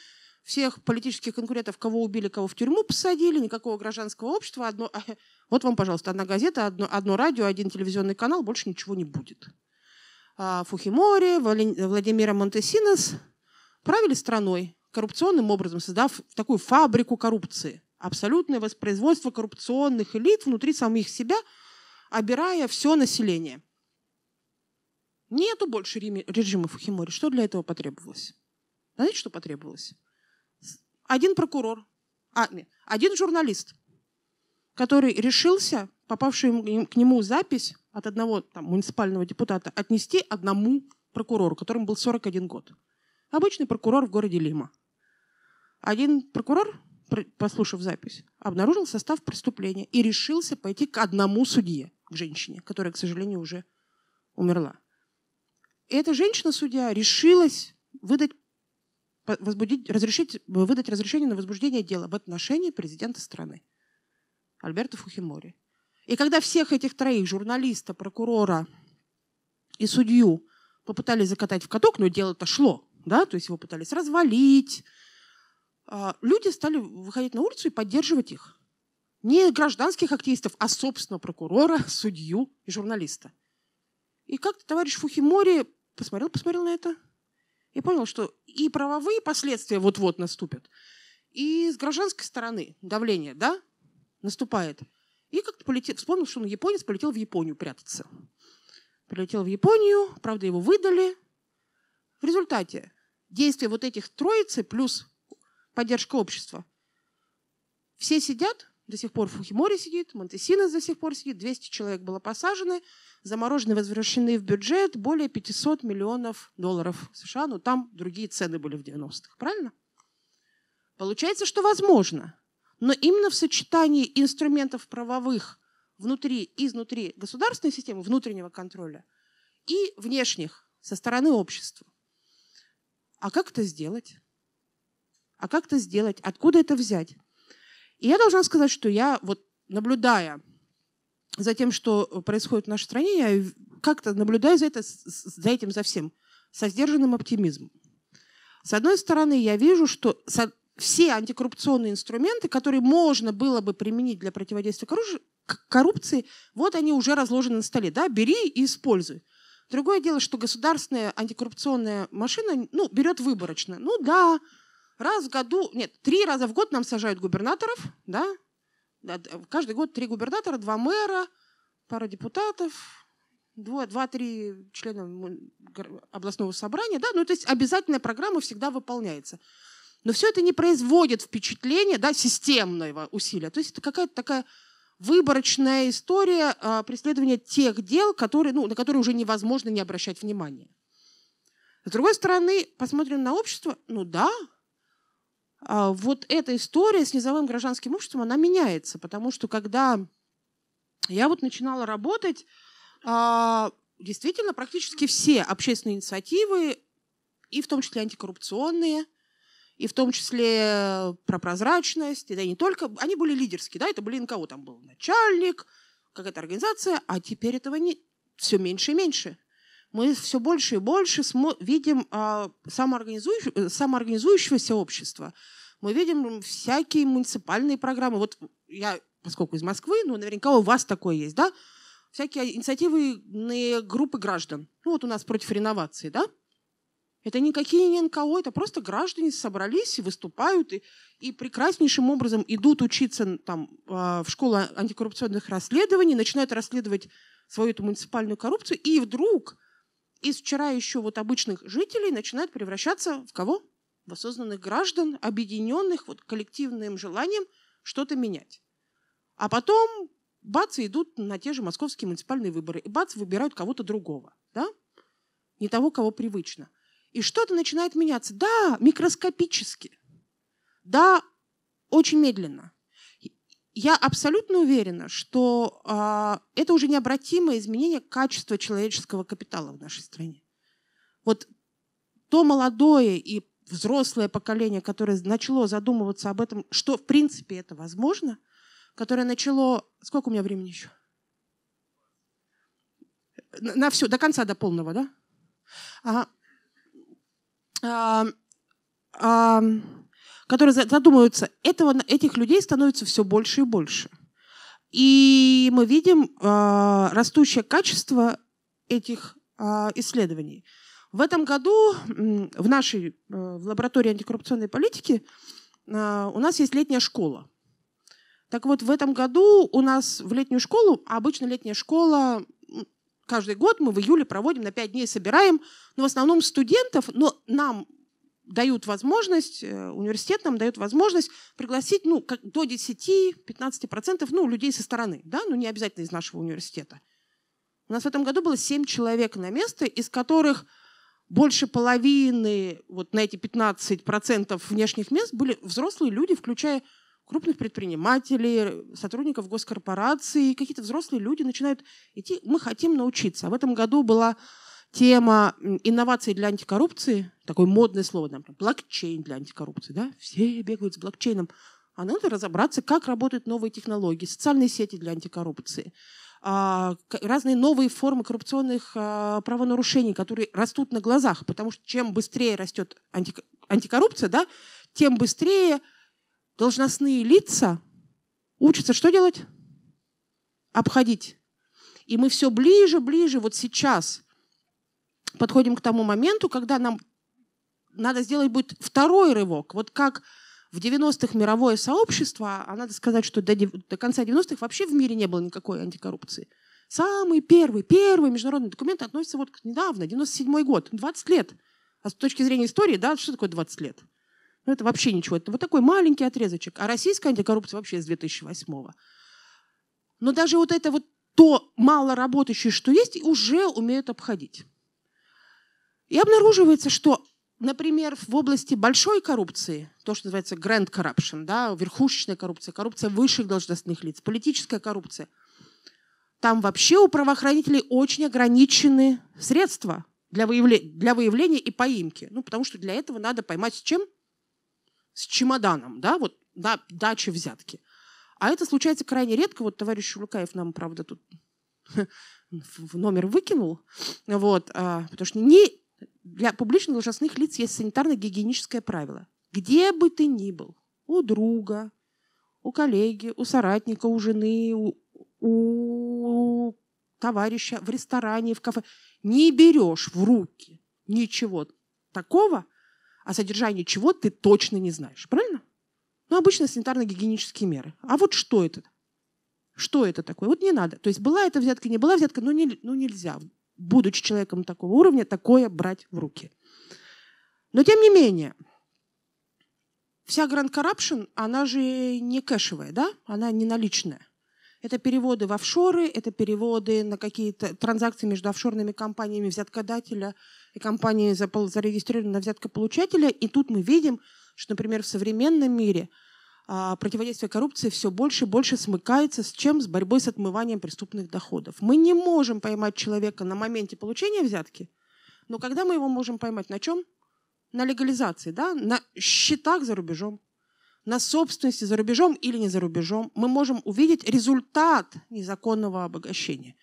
S1: Всех политических конкурентов, кого убили, кого в тюрьму посадили, никакого гражданского общества. Одно... А, вот вам, пожалуйста, одна газета, одно, одно радио, один телевизионный канал, больше ничего не будет. А Фухимори, Владимира Монтесинос правили страной коррупционным образом создав такую фабрику коррупции. Абсолютное воспроизводство коррупционных элит внутри самих себя, обирая все население. Нету больше режима Фухимори. Что для этого потребовалось? Знаете, что потребовалось? Один прокурор, а, нет, один журналист, который решился, попавшую к нему запись от одного там, муниципального депутата, отнести одному прокурору, которому был 41 год. Обычный прокурор в городе Лима один прокурор, послушав запись, обнаружил состав преступления и решился пойти к одному судье, к женщине, которая, к сожалению, уже умерла. И эта женщина-судья решилась выдать возбудить, разрешить, выдать разрешение на возбуждение дела в отношении президента страны Альберта Фухимори. И когда всех этих троих, журналиста, прокурора и судью, попытались закатать в каток, но дело-то шло, да, то есть его пытались развалить, а, люди стали выходить на улицу и поддерживать их. Не гражданских активистов, а, собственно, прокурора, судью и журналиста. И как-то товарищ Фухимори посмотрел, посмотрел на это и понял, что и правовые последствия вот-вот наступят, и с гражданской стороны давление, да, наступает. И как-то полетел, вспомнил, что он ну, японец, полетел в Японию прятаться. Полетел в Японию, правда, его выдали. В результате действия вот этих троицы плюс поддержка общества. Все сидят, до сих пор Фухимори сидит, Монтесинес до сих пор сидит, 200 человек было посажено, заморожены, возвращены в бюджет более 500 миллионов долларов США, но там другие цены были в 90-х, правильно? Получается, что возможно, но именно в сочетании инструментов правовых внутри, изнутри государственной системы, внутреннего контроля, и внешних, со стороны общества. А как это сделать? а как это сделать, откуда это взять. И я должна сказать, что я, вот наблюдая за тем, что происходит в нашей стране, я как-то наблюдаю за, это, за этим, за всем, со сдержанным оптимизмом. С одной стороны, я вижу, что все антикоррупционные инструменты, которые можно было бы применить для противодействия коррупции, вот они уже разложены на столе. Да? Бери и используй. Другое дело, что государственная антикоррупционная машина ну, берет выборочно. Ну да, раз в году, нет, три раза в год нам сажают губернаторов, да, каждый год три губернатора, два мэра, пара депутатов, два-три члена областного собрания, да, ну то есть обязательная программа всегда выполняется. Но все это не производит впечатления, да, системного усилия. То есть это какая-то такая выборочная история а, преследования тех дел, которые, ну, на которые уже невозможно не обращать внимания. С другой стороны, посмотрим на общество, ну да, а, вот эта история с низовым гражданским имуществом, она меняется, потому что когда я вот начинала работать, а, действительно практически все общественные инициативы, и в том числе антикоррупционные, и в том числе про прозрачность, да и не только, они были лидерские, да, это, блин, кого там был, начальник, какая-то организация, а теперь этого не, все меньше и меньше мы все больше и больше видим а, э, самоорганизующегося общества. Мы видим всякие муниципальные программы. Вот я, поскольку из Москвы, ну, наверняка у вас такое есть, да? Всякие инициативные группы граждан. Ну, вот у нас против реновации, да? Это никакие не НКО, это просто граждане собрались и выступают, и, и прекраснейшим образом идут учиться там, а, в школу антикоррупционных расследований, начинают расследовать свою эту муниципальную коррупцию, и вдруг из вчера еще вот обычных жителей начинают превращаться в кого? В осознанных граждан, объединенных вот коллективным желанием что-то менять. А потом бац, идут на те же московские муниципальные выборы. И бац, выбирают кого-то другого. Да? Не того, кого привычно. И что-то начинает меняться. Да, микроскопически. Да, очень медленно я абсолютно уверена, что э, это уже необратимое изменение качества человеческого капитала в нашей стране. Вот то молодое и взрослое поколение, которое начало задумываться об этом, что в принципе это возможно, которое начало... Сколько у меня времени еще? На, на все, до конца, до полного, да? А, а, а, которые задумываются, этого, этих людей становится все больше и больше. И мы видим э, растущее качество этих э, исследований. В этом году в нашей э, в лаборатории антикоррупционной политики э, у нас есть летняя школа. Так вот, в этом году у нас в летнюю школу, а обычно летняя школа каждый год мы в июле проводим на пять дней, собираем, но ну, в основном студентов, но нам дают возможность, э, университет нам дает возможность пригласить ну, как, до 10-15% ну, людей со стороны, да? ну, не обязательно из нашего университета. У нас в этом году было 7 человек на место, из которых больше половины вот на эти 15% внешних мест были взрослые люди, включая крупных предпринимателей, сотрудников госкорпораций, какие-то взрослые люди начинают идти, мы хотим научиться. А в этом году была тема инноваций для антикоррупции, такое модное слово, там, блокчейн для антикоррупции, да, все бегают с блокчейном, а надо разобраться, как работают новые технологии, социальные сети для антикоррупции, а, разные новые формы коррупционных а, правонарушений, которые растут на глазах, потому что чем быстрее растет антикоррупция, да, тем быстрее должностные лица учатся что делать? Обходить. И мы все ближе, ближе, вот сейчас подходим к тому моменту, когда нам надо сделать будет второй рывок. Вот как в 90-х мировое сообщество, а надо сказать, что до, до конца 90-х вообще в мире не было никакой антикоррупции. Самый первый, первый международный документ относится вот к недавно, 97 год, 20 лет. А с точки зрения истории, да, что такое 20 лет? Ну, это вообще ничего. Это вот такой маленький отрезочек. А российская антикоррупция вообще с 2008 -го. Но даже вот это вот то мало работающее, что есть, уже умеют обходить. И обнаруживается, что, например, в области большой коррупции, то, что называется grand corruption, да, верхушечная коррупция, коррупция высших должностных лиц, политическая коррупция, там вообще у правоохранителей очень ограничены средства для, выявления, для выявления и поимки. Ну, потому что для этого надо поймать с чем? С чемоданом, да, вот на даче взятки. А это случается крайне редко. Вот товарищ Шулукаев нам, правда, тут в номер выкинул. Вот, а, потому что не для публичных должностных лиц есть санитарно-гигиеническое правило. Где бы ты ни был, у друга, у коллеги, у соратника, у жены, у, у товарища, в ресторане, в кафе, не берешь в руки ничего такого, о содержании чего ты точно не знаешь. Правильно? Ну, обычно санитарно-гигиенические меры. А вот что это? Что это такое? Вот не надо. То есть была эта взятка, не была взятка, но не, ну нельзя будучи человеком такого уровня, такое брать в руки. Но тем не менее, вся Grand Corruption, она же не кэшевая, да? Она не наличная. Это переводы в офшоры, это переводы на какие-то транзакции между офшорными компаниями взяткодателя и компанией зарегистрированной на взяткополучателя. И тут мы видим, что, например, в современном мире – а, противодействие коррупции все больше и больше смыкается с чем? С борьбой с отмыванием преступных доходов. Мы не можем поймать человека на моменте получения взятки, но когда мы его можем поймать на чем? На легализации, да? на счетах за рубежом, на собственности за рубежом или не за рубежом. Мы можем увидеть результат незаконного обогащения.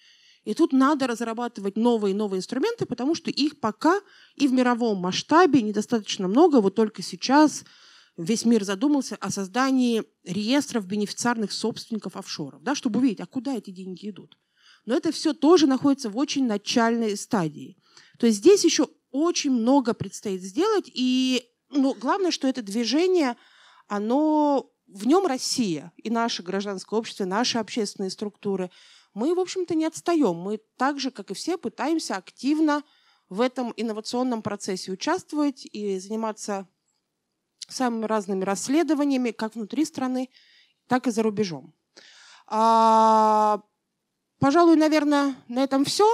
S1: И тут надо разрабатывать новые и новые инструменты, потому что их пока и в мировом масштабе недостаточно много. Вот только сейчас весь мир задумался о создании реестров бенефициарных собственников офшоров, да, чтобы увидеть, а куда эти деньги идут. Но это все тоже находится в очень начальной стадии. То есть здесь еще очень много предстоит сделать, и ну, главное, что это движение, оно в нем Россия и наше гражданское общество, наши общественные структуры. Мы, в общем-то, не отстаем. Мы так же, как и все, пытаемся активно в этом инновационном процессе участвовать и заниматься самыми разными расследованиями, как внутри страны, так и за рубежом. А, пожалуй, наверное, на этом все.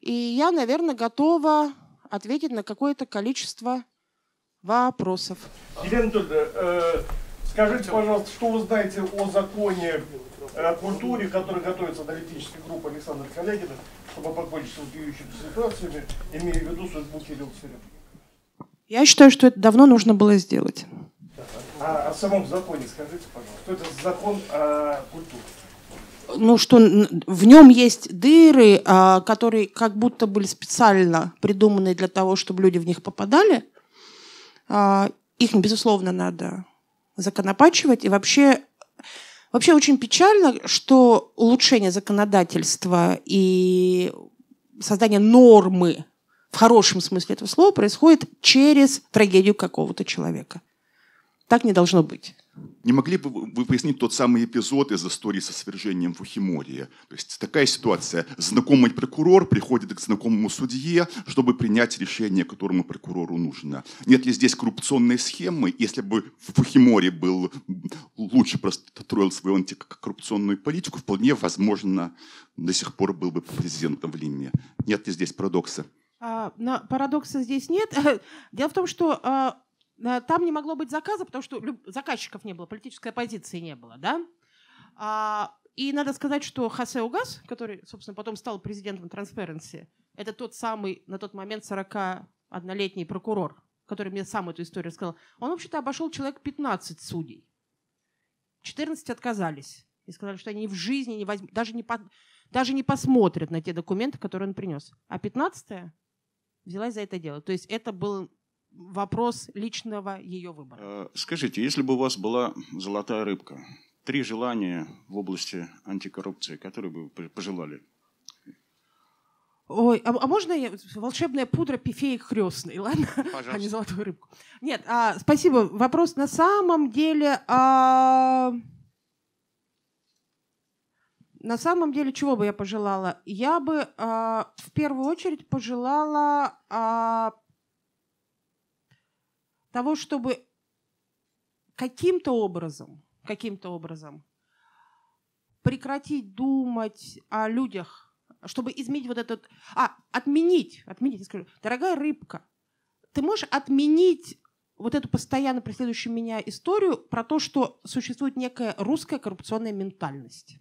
S1: И я, наверное, готова ответить на какое-то количество вопросов.
S2: Елена Анатольевна, э, скажите, пожалуйста, что вы знаете о законе э, о культуре, который готовится аналитической группой Александра Калягина, чтобы
S3: покончить с вопиющими ситуациями, имея в виду судьбу Кирилла Серебряна?
S1: Я считаю, что это давно нужно было сделать.
S3: А о а самом законе скажите, пожалуйста, что это закон о культуре?
S1: ну, что в нем есть дыры, а, которые как будто были специально придуманы для того, чтобы люди в них попадали. А, их, безусловно, надо законопачивать. И вообще, вообще очень печально, что улучшение законодательства и создание нормы в хорошем смысле этого слова происходит через трагедию какого-то человека. Так не должно быть.
S3: Не могли бы вы пояснить тот самый эпизод из истории со свержением в Ухиморье? То есть такая ситуация. Знакомый прокурор приходит к знакомому судье, чтобы принять решение, которому прокурору нужно. Нет ли здесь коррупционной схемы? Если бы в Ухиморе был лучше простроил свою антикоррупционную политику, вполне возможно, до сих пор был бы президентом в Лиме. Нет ли здесь парадокса?
S1: А, на, парадокса здесь нет. Дело в том, что а, там не могло быть заказа, потому что заказчиков не было, политической оппозиции не было, да? А, и надо сказать, что Хосе Угас, который, собственно, потом стал президентом Transparency, это тот самый на тот момент 41-летний прокурор, который мне сам эту историю сказал, он вообще-то обошел человек 15 судей. 14 отказались и сказали, что они в жизни не возьмут, даже не, по, даже не посмотрят на те документы, которые он принес. А 15 взялась за это дело. То есть это был вопрос личного ее выбора.
S3: Э, скажите, если бы у вас была золотая рыбка, три желания в области антикоррупции, которые бы вы пожелали?
S1: Ой, а, а можно я волшебная пудра пифеи крестной, ладно? Пожалуйста. А не золотую рыбку. Нет, а, спасибо. Вопрос на самом деле... А... На самом деле, чего бы я пожелала? Я бы э, в первую очередь пожелала э, того, чтобы каким-то образом, каким-то образом прекратить думать о людях, чтобы изменить вот этот... А, отменить, отменить, я скажу. Дорогая рыбка, ты можешь отменить вот эту постоянно преследующую меня историю про то, что существует некая русская коррупционная ментальность.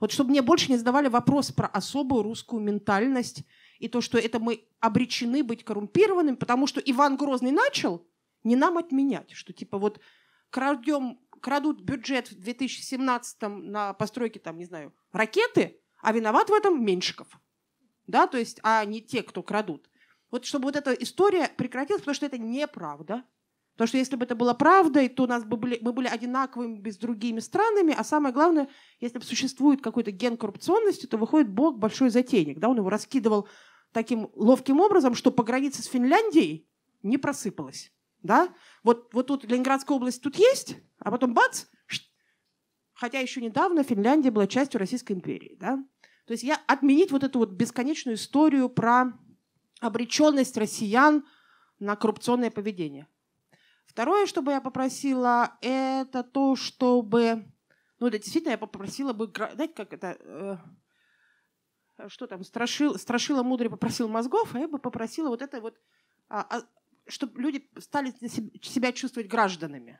S1: Вот чтобы мне больше не задавали вопрос про особую русскую ментальность и то, что это мы обречены быть коррумпированными, потому что Иван Грозный начал, не нам отменять, что типа вот крадем, крадут бюджет в 2017 на постройке там, не знаю, ракеты, а виноват в этом Меньшиков. Да, то есть, а не те, кто крадут. Вот чтобы вот эта история прекратилась, потому что это неправда. Потому что если бы это было правдой, то у нас бы были, мы были одинаковыми с другими странами, а самое главное, если бы существует какой-то ген коррупционности, то выходит Бог большой затейник. Да? Он его раскидывал таким ловким образом, что по границе с Финляндией не просыпалось, Да? Вот, вот тут Ленинградская область тут есть, а потом бац! Хотя еще недавно Финляндия была частью Российской империи. Да? То есть я отменить вот эту вот бесконечную историю про обреченность россиян на коррупционное поведение. Второе, что бы я попросила, это то, чтобы... Ну, да, действительно, я попросила бы... Знаете, как это... Э, что там? Страшил, страшила мудрый попросил мозгов, а я бы попросила вот это вот... А, а, чтобы люди стали себя чувствовать гражданами.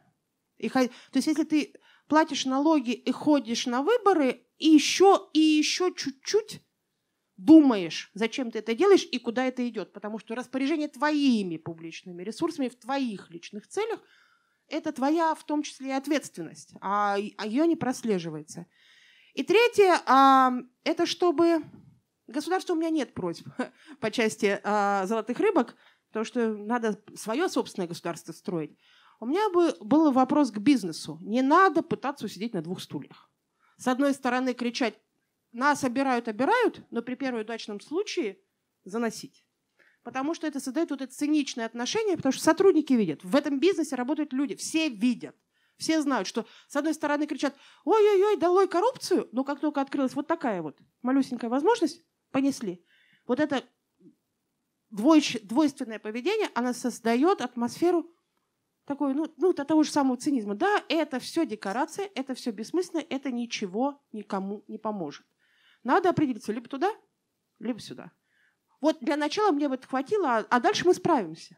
S1: И, то есть если ты платишь налоги и ходишь на выборы, и еще, и еще чуть-чуть думаешь, зачем ты это делаешь и куда это идет. Потому что распоряжение твоими публичными ресурсами в твоих личных целях – это твоя в том числе и ответственность, а, а ее не прослеживается. И третье а, – это чтобы… Государству у меня нет просьб по части а, золотых рыбок, потому что надо свое собственное государство строить. У меня бы был вопрос к бизнесу. Не надо пытаться усидеть на двух стульях. С одной стороны, кричать нас обирают, обирают, но при первом удачном случае заносить. Потому что это создает вот это циничное отношение, потому что сотрудники видят. В этом бизнесе работают люди, все видят. Все знают, что с одной стороны кричат «Ой-ой-ой, долой коррупцию!» Но как только открылась вот такая вот малюсенькая возможность, понесли. Вот это двойч, двойственное поведение, она создает атмосферу такой, ну, ну, того же самого цинизма. Да, это все декорация, это все бессмысленно, это ничего никому не поможет. Надо определиться либо туда, либо сюда. Вот для начала мне вот хватило, а, а дальше мы справимся.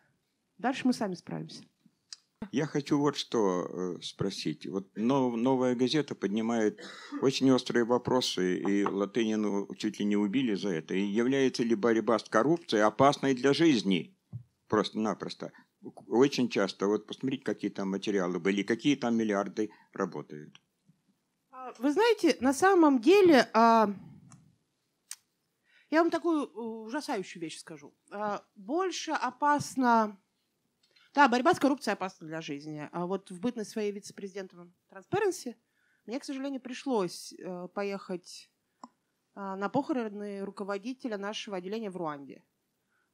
S1: Дальше мы сами справимся.
S3: Я хочу вот что э, спросить. Вот новая газета поднимает очень острые вопросы, и Латынину чуть ли не убили за это. И является ли борьба с коррупцией опасной для жизни? Просто-напросто. Очень часто, вот посмотрите, какие там материалы были, какие там миллиарды работают.
S1: А вы знаете, на самом деле а, я вам такую э, ужасающую вещь скажу. А, больше опасно... Да, борьба с коррупцией опасна для жизни. А вот в бытность своей вице-президентом Transparency мне, к сожалению, пришлось э, поехать а, на похороны руководителя нашего отделения в Руанде.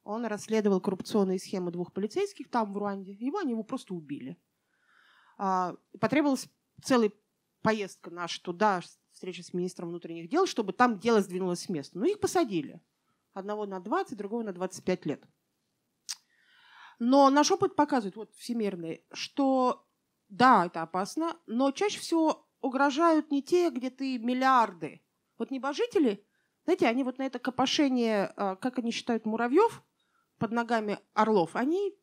S1: Он расследовал коррупционные схемы двух полицейских там, в Руанде. Его они его просто убили. А, потребовалась целая поездка наша туда, встреча с министром внутренних дел, чтобы там дело сдвинулось с места. Но ну, их посадили. Одного на 20, другого на 25 лет. Но наш опыт показывает, вот всемирный, что да, это опасно, но чаще всего угрожают не те, где ты миллиарды. Вот небожители, знаете, они вот на это копошение, а, как они считают, муравьев под ногами орлов, они,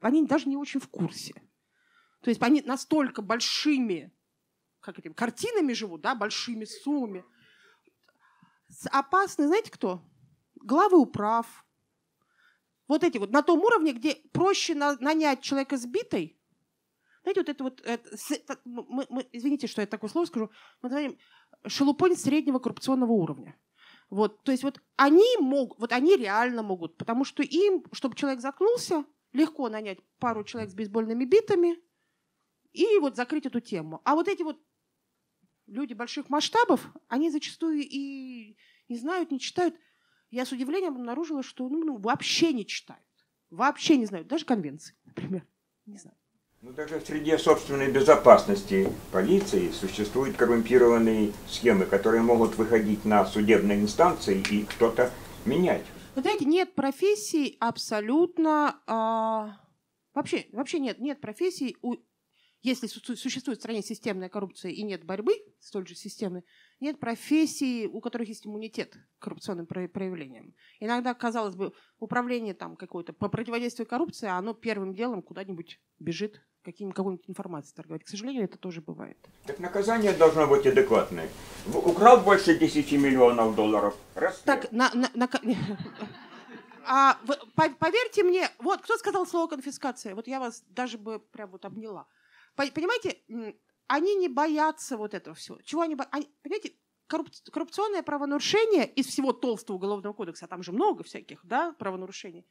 S1: они даже не очень в курсе. То есть они настолько большими как этими картинами живут, да, большими суммами. Опасны, знаете кто? Главы управ. Вот эти вот на том уровне, где проще на, нанять человека сбитой, знаете, вот это вот, это, э, мы, мы, извините, что я такое слово скажу, мы говорим э, шелупонь среднего коррупционного уровня. Вот, то есть вот они могут, вот они реально могут, потому что им, чтобы человек заткнулся, легко нанять пару человек с бейсбольными битами и вот закрыть эту тему. А вот эти вот люди больших масштабов, они зачастую и не знают, не читают. Я с удивлением обнаружила, что ну, ну, вообще не читают. Вообще не знают. Даже конвенции, например. Не
S3: знаю. Ну, даже в среде собственной безопасности полиции существуют коррумпированные схемы, которые могут выходить на судебные инстанции и кто-то менять.
S1: Вы знаете, нет профессий абсолютно... А, вообще, вообще нет, нет профессий, если существует в стране системная коррупция и нет борьбы, с той же системной, нет профессий, у которых есть иммунитет к коррупционным проявлениям. Иногда, казалось бы, управление там какое-то по противодействию коррупции, а оно первым делом куда-нибудь бежит какой-нибудь информацией торговать. К сожалению, это тоже бывает.
S3: Так наказание должно быть адекватное. Украл больше 10 миллионов долларов. Расстрел.
S1: Так, на, на, на... А, поверьте мне, вот кто сказал слово конфискация? Вот я вас даже бы прям вот обняла. Понимаете, они не боятся вот этого всего. Чего они боятся? Понимаете, коррупционное правонарушение из всего толстого уголовного кодекса, а там же много всяких да, правонарушений,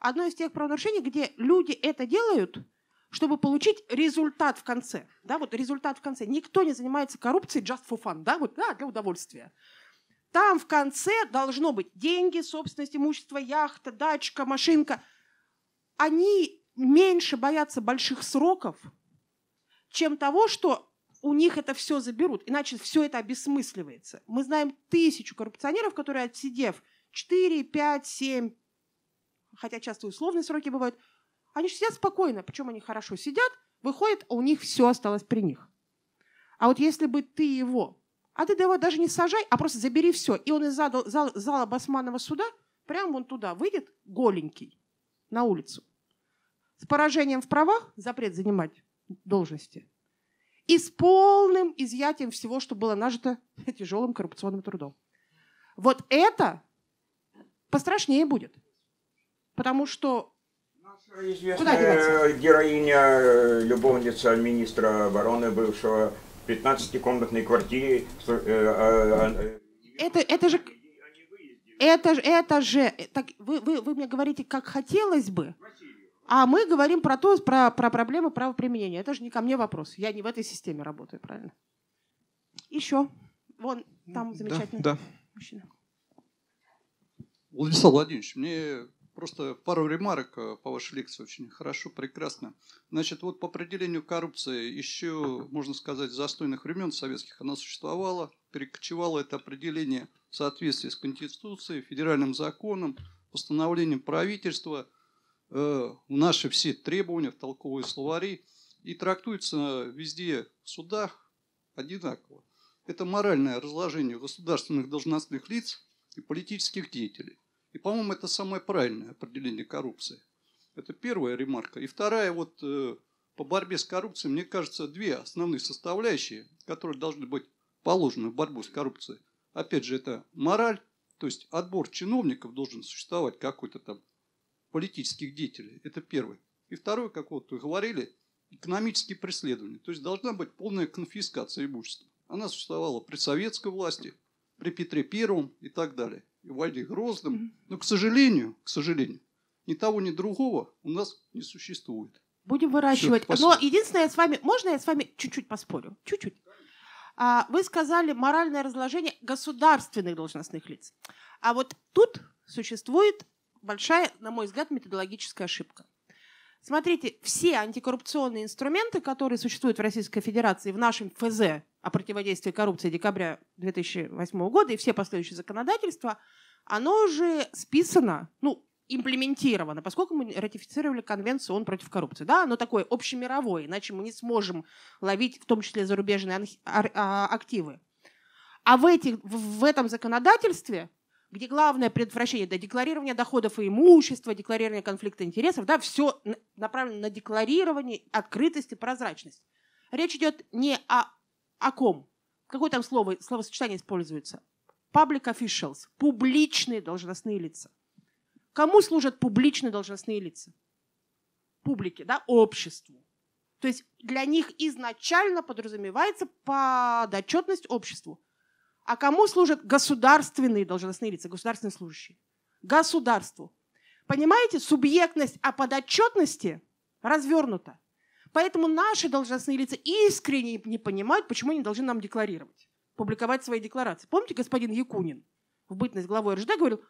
S1: одно из тех правонарушений, где люди это делают, чтобы получить результат в конце. Да, вот результат в конце. Никто не занимается коррупцией just for fun, да, вот, да, для удовольствия. Там в конце должно быть деньги, собственность, имущество, яхта, дачка, машинка. Они меньше боятся больших сроков, чем того, что у них это все заберут. Иначе все это обесмысливается. Мы знаем тысячу коррупционеров, которые, отсидев 4, 5, 7, хотя часто условные сроки бывают, они сидят спокойно, причем они хорошо сидят, выходят, а у них все осталось при них. А вот если бы ты его, а ты его даже не сажай, а просто забери все, и он из зала, зала, зала Басманного суда прямо вон туда выйдет голенький на улицу. С поражением в правах запрет занимать должности. И с полным изъятием всего, что было нажито тяжелым коррупционным трудом. Вот это пострашнее будет. Потому что
S3: Наша известная героиня, э, любовница министра обороны бывшего, в 15-комнатной квартире. Э, э,
S1: это, это же... Это, это же... Так, вы, вы, вы мне говорите, как хотелось бы. Спасибо. А мы говорим про то, про, про проблемы правоприменения. Это же не ко мне вопрос. Я не в этой системе работаю, правильно? Еще. Вон там замечательный да, мужчина.
S2: Владислав Владимирович, мне просто пару ремарок э, по вашей лекции. Очень хорошо, прекрасно. Значит, вот по определению коррупции еще, можно сказать, застойных времен советских она существовала. перекочевала это определение в соответствии с Конституцией, федеральным законом, постановлением правительства – Э, наши все требования в толковые словари и трактуется везде в судах одинаково. Это моральное разложение государственных должностных лиц и политических деятелей. И, по-моему, это самое правильное определение коррупции. Это первая ремарка. И вторая, вот э, по борьбе с коррупцией, мне кажется, две основные составляющие, которые должны быть положены в борьбу с коррупцией. Опять же, это мораль, то есть отбор чиновников должен существовать какой-то там политических деятелей. Это первое. И второе, как вот вы говорили, экономические преследования. То есть должна быть полная конфискация имущества. Она существовала при советской власти, при Петре Первом и так далее, и Вальде Грозном. Но, к сожалению, к сожалению, ни того, ни другого у нас не существует.
S1: Будем выращивать. Все, Но единственное, я с вами, можно я с вами чуть-чуть поспорю? Чуть-чуть. А, вы сказали моральное разложение государственных должностных лиц. А вот тут существует большая, на мой взгляд, методологическая ошибка. Смотрите, все антикоррупционные инструменты, которые существуют в Российской Федерации в нашем ФЗ о противодействии коррупции декабря 2008 года и все последующие законодательства, оно уже списано, ну, имплементировано, поскольку мы ратифицировали конвенцию ООН против коррупции. Да, оно такое общемировое, иначе мы не сможем ловить в том числе зарубежные а, а, активы. А в, этих, в этом законодательстве где главное предотвращение да, декларирования доходов и имущества, декларирование конфликта интересов, да, все направлено на декларирование, открытость и прозрачность. Речь идет не о, о ком. Какое там слово, словосочетание используется? Public officials, публичные должностные лица. Кому служат публичные должностные лица? Публике, да, обществу. То есть для них изначально подразумевается подотчетность обществу. А кому служат государственные должностные лица, государственные служащие? Государству. Понимаете, субъектность о а подотчетности развернута. Поэтому наши должностные лица искренне не понимают, почему они должны нам декларировать, публиковать свои декларации. Помните, господин Якунин в бытность главой РЖД говорил,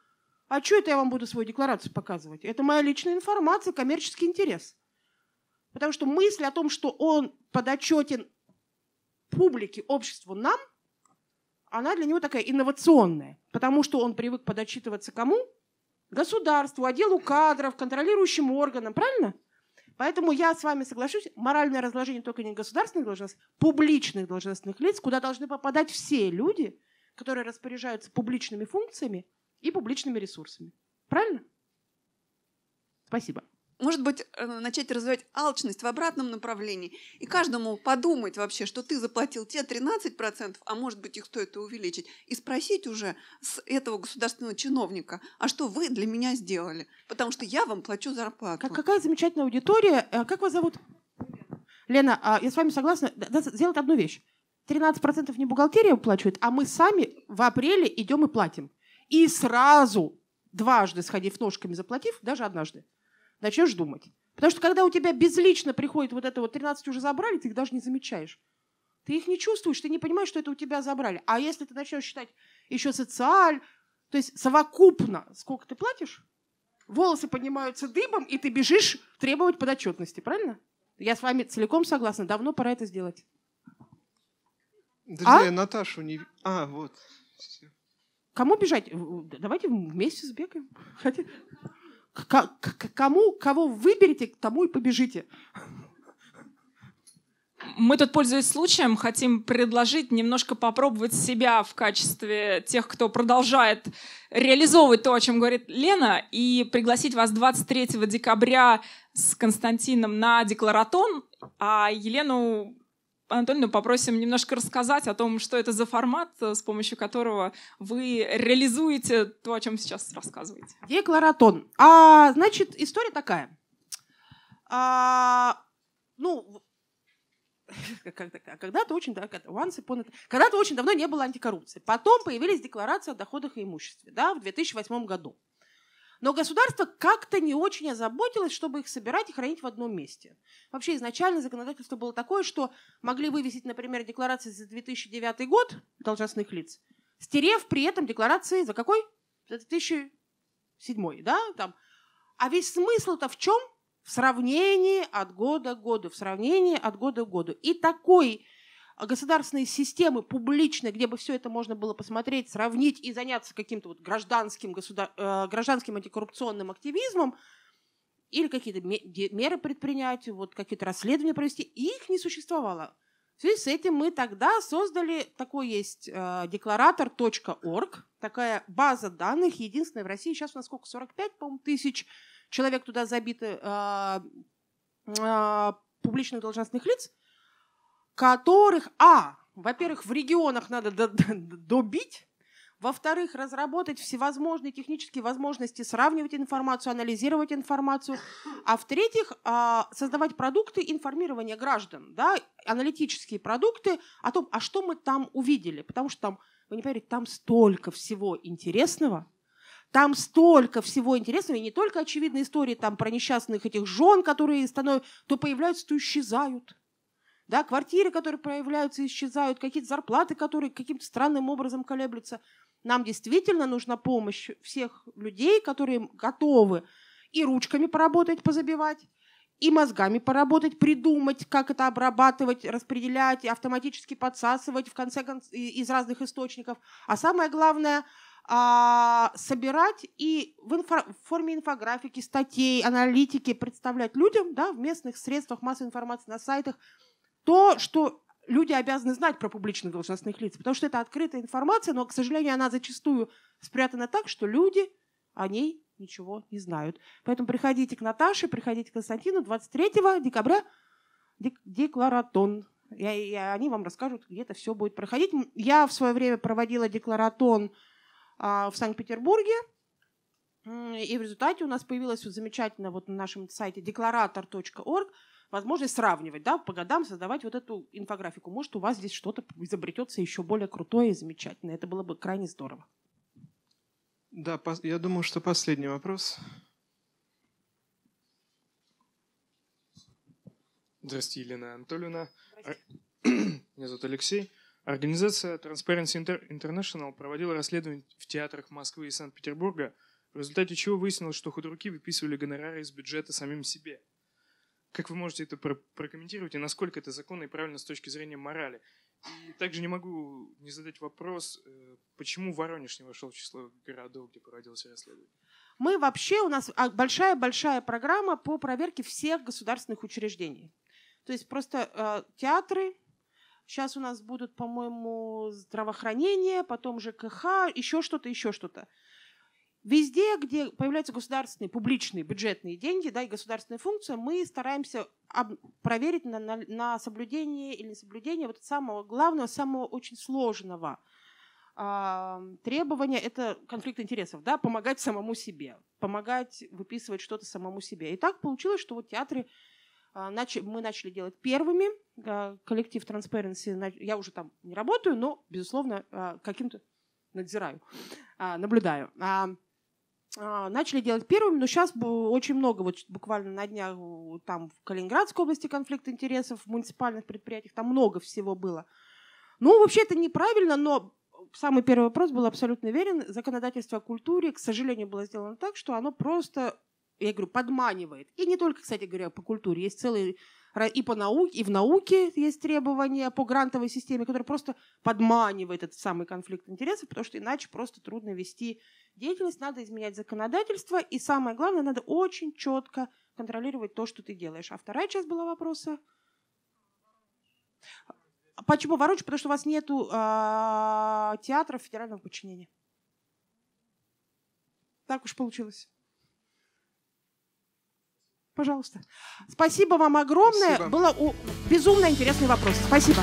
S1: а что это я вам буду свою декларацию показывать? Это моя личная информация, коммерческий интерес. Потому что мысль о том, что он подотчетен публике, обществу, нам – она для него такая инновационная, потому что он привык подотчитываться кому? Государству, отделу кадров, контролирующим органам, правильно? Поэтому я с вами соглашусь, моральное разложение только не государственных должностных, публичных должностных лиц, куда должны попадать все люди, которые распоряжаются публичными функциями и публичными ресурсами. Правильно? Спасибо может быть, э, начать развивать алчность в обратном направлении и каждому подумать вообще, что ты заплатил те 13%, а может быть, их стоит и увеличить, и спросить уже с этого государственного чиновника, а что вы для меня сделали, потому что я вам плачу зарплату. Как, какая замечательная аудитория. Э, как вас зовут? Лена, Лена я с вами согласна. Сделать одну вещь. 13% не бухгалтерия уплачивает, а мы сами в апреле идем и платим. И сразу, дважды сходив ножками, заплатив, даже однажды начнешь думать. Потому что когда у тебя безлично приходит вот это вот 13 уже забрали, ты их даже не замечаешь. Ты их не чувствуешь, ты не понимаешь, что это у тебя забрали. А если ты начнешь считать еще социаль, то есть совокупно, сколько ты платишь, волосы поднимаются дыбом, и ты бежишь требовать подотчетности, правильно? Я с вами целиком согласна, давно пора это сделать. Друзья, а? я Наташу не... А, вот. Кому бежать? Давайте вместе сбегаем. Хотите? к, к кому, кого выберете, к тому и побежите. Мы тут, пользуясь случаем, хотим предложить немножко попробовать себя в качестве тех, кто продолжает реализовывать то, о чем говорит Лена, и пригласить вас 23 декабря с Константином на декларатон, а Елену Анатольевну попросим немножко рассказать о том, что это за формат, э, с помощью которого вы реализуете то, о чем сейчас рассказываете. Декларатон. А, значит, история такая. А, ну, когда-то очень, давно upon когда-то очень давно не было антикоррупции. Потом появились декларации о доходах и имуществе да, в 2008 году. Но государство как-то не очень озаботилось, чтобы их собирать и хранить в одном месте. Вообще изначально законодательство было такое, что могли вывесить, например, декларации за 2009 год должностных лиц, стерев при этом декларации за какой? За 2007, да? Там. А весь смысл-то в чем? В сравнении от года к году, в сравнении от года к году. И такой а государственные системы публичные, где бы все это можно было посмотреть, сравнить и заняться каким-то вот гражданским, государ... Э, гражданским антикоррупционным активизмом, или какие-то меры предпринять, вот какие-то расследования провести, их не существовало. В связи с этим мы тогда создали, такой есть э, декларатор.орг, такая база данных, единственная в России, сейчас у нас сколько, 45, по-моему, тысяч человек туда забиты, э, э, публичных должностных лиц – которых, а, во-первых, в регионах надо добить, во-вторых, разработать всевозможные технические возможности сравнивать информацию, анализировать информацию. А в-третьих, а, создавать продукты информирования граждан, да, аналитические продукты о том, а что мы там увидели. Потому что там, вы не поверите, там столько всего интересного, там столько всего интересного, и не только очевидные истории там про несчастных этих жен, которые станов... то появляются, то исчезают да, квартиры, которые проявляются, и исчезают, какие-то зарплаты, которые каким-то странным образом колеблются. Нам действительно нужна помощь всех людей, которые готовы и ручками поработать, позабивать, и мозгами поработать, придумать, как это обрабатывать, распределять, автоматически подсасывать, в конце концов, из разных источников. А самое главное а, собирать и в, инфо, в форме инфографики, статей, аналитики представлять людям да, в местных средствах массовой информации на сайтах – то, что люди обязаны знать про публичных должностных лиц, потому что это открытая информация, но, к сожалению, она зачастую спрятана так, что люди о ней ничего не знают. Поэтому приходите к Наташе, приходите к Константину 23 декабря дек- декларатон. И, и они вам расскажут, где это все будет проходить. Я в свое время проводила декларатон а, в Санкт-Петербурге, и в результате у нас появилась вот замечательная вот на нашем сайте декларатор.орг возможность сравнивать, да, по годам создавать вот эту инфографику. Может, у вас здесь что-то изобретется еще более крутое и замечательное. Это было бы крайне здорово.
S2: Да, я думаю, что последний вопрос.
S3: Здравствуйте, Елена Анатольевна. Здравствуйте. Э, меня зовут Алексей. Организация Transparency International проводила расследование в театрах Москвы и Санкт-Петербурга, в результате чего выяснилось, что худруки выписывали гонорары из бюджета самим себе – как вы можете это прокомментировать и насколько это законно и правильно с точки зрения морали? И также не могу не задать вопрос, э, почему Воронеж не вошел в число городов, где проводилось расследование?
S1: Мы вообще, у нас а, большая-большая программа по проверке всех государственных учреждений. То есть просто э, театры, сейчас у нас будут, по-моему, здравоохранение, потом ЖКХ, еще что-то, еще что-то. Везде, где появляются государственные, публичные, бюджетные деньги да, и государственная функция, мы стараемся проверить на, на, на соблюдение или несоблюдение вот самого главного, самого очень сложного а, требования – это конфликт интересов, да, помогать самому себе, помогать выписывать что-то самому себе. И так получилось, что вот театры а, начали, мы начали делать первыми. А, коллектив Transparency, я уже там не работаю, но, безусловно, а, каким-то надзираю, а, наблюдаю. А, а, начали делать первыми, но сейчас очень много, вот буквально на днях там в Калининградской области конфликт интересов, в муниципальных предприятиях, там много всего было. Ну, вообще это неправильно, но самый первый вопрос был абсолютно верен. Законодательство о культуре, к сожалению, было сделано так, что оно просто, я говорю, подманивает. И не только, кстати говоря, по культуре. Есть целый и, по науке, и в науке есть требования по грантовой системе, которая просто подманивает этот самый конфликт интересов, потому что иначе просто трудно вести деятельность, надо изменять законодательство, и самое главное, надо очень четко контролировать то, что ты делаешь. А вторая часть была вопроса. Почему Воронеж? Потому что у вас нет э, а, театров федерального подчинения. Так уж получилось. Пожалуйста. Спасибо вам огромное. Спасибо. Было безумно интересный вопрос. Спасибо.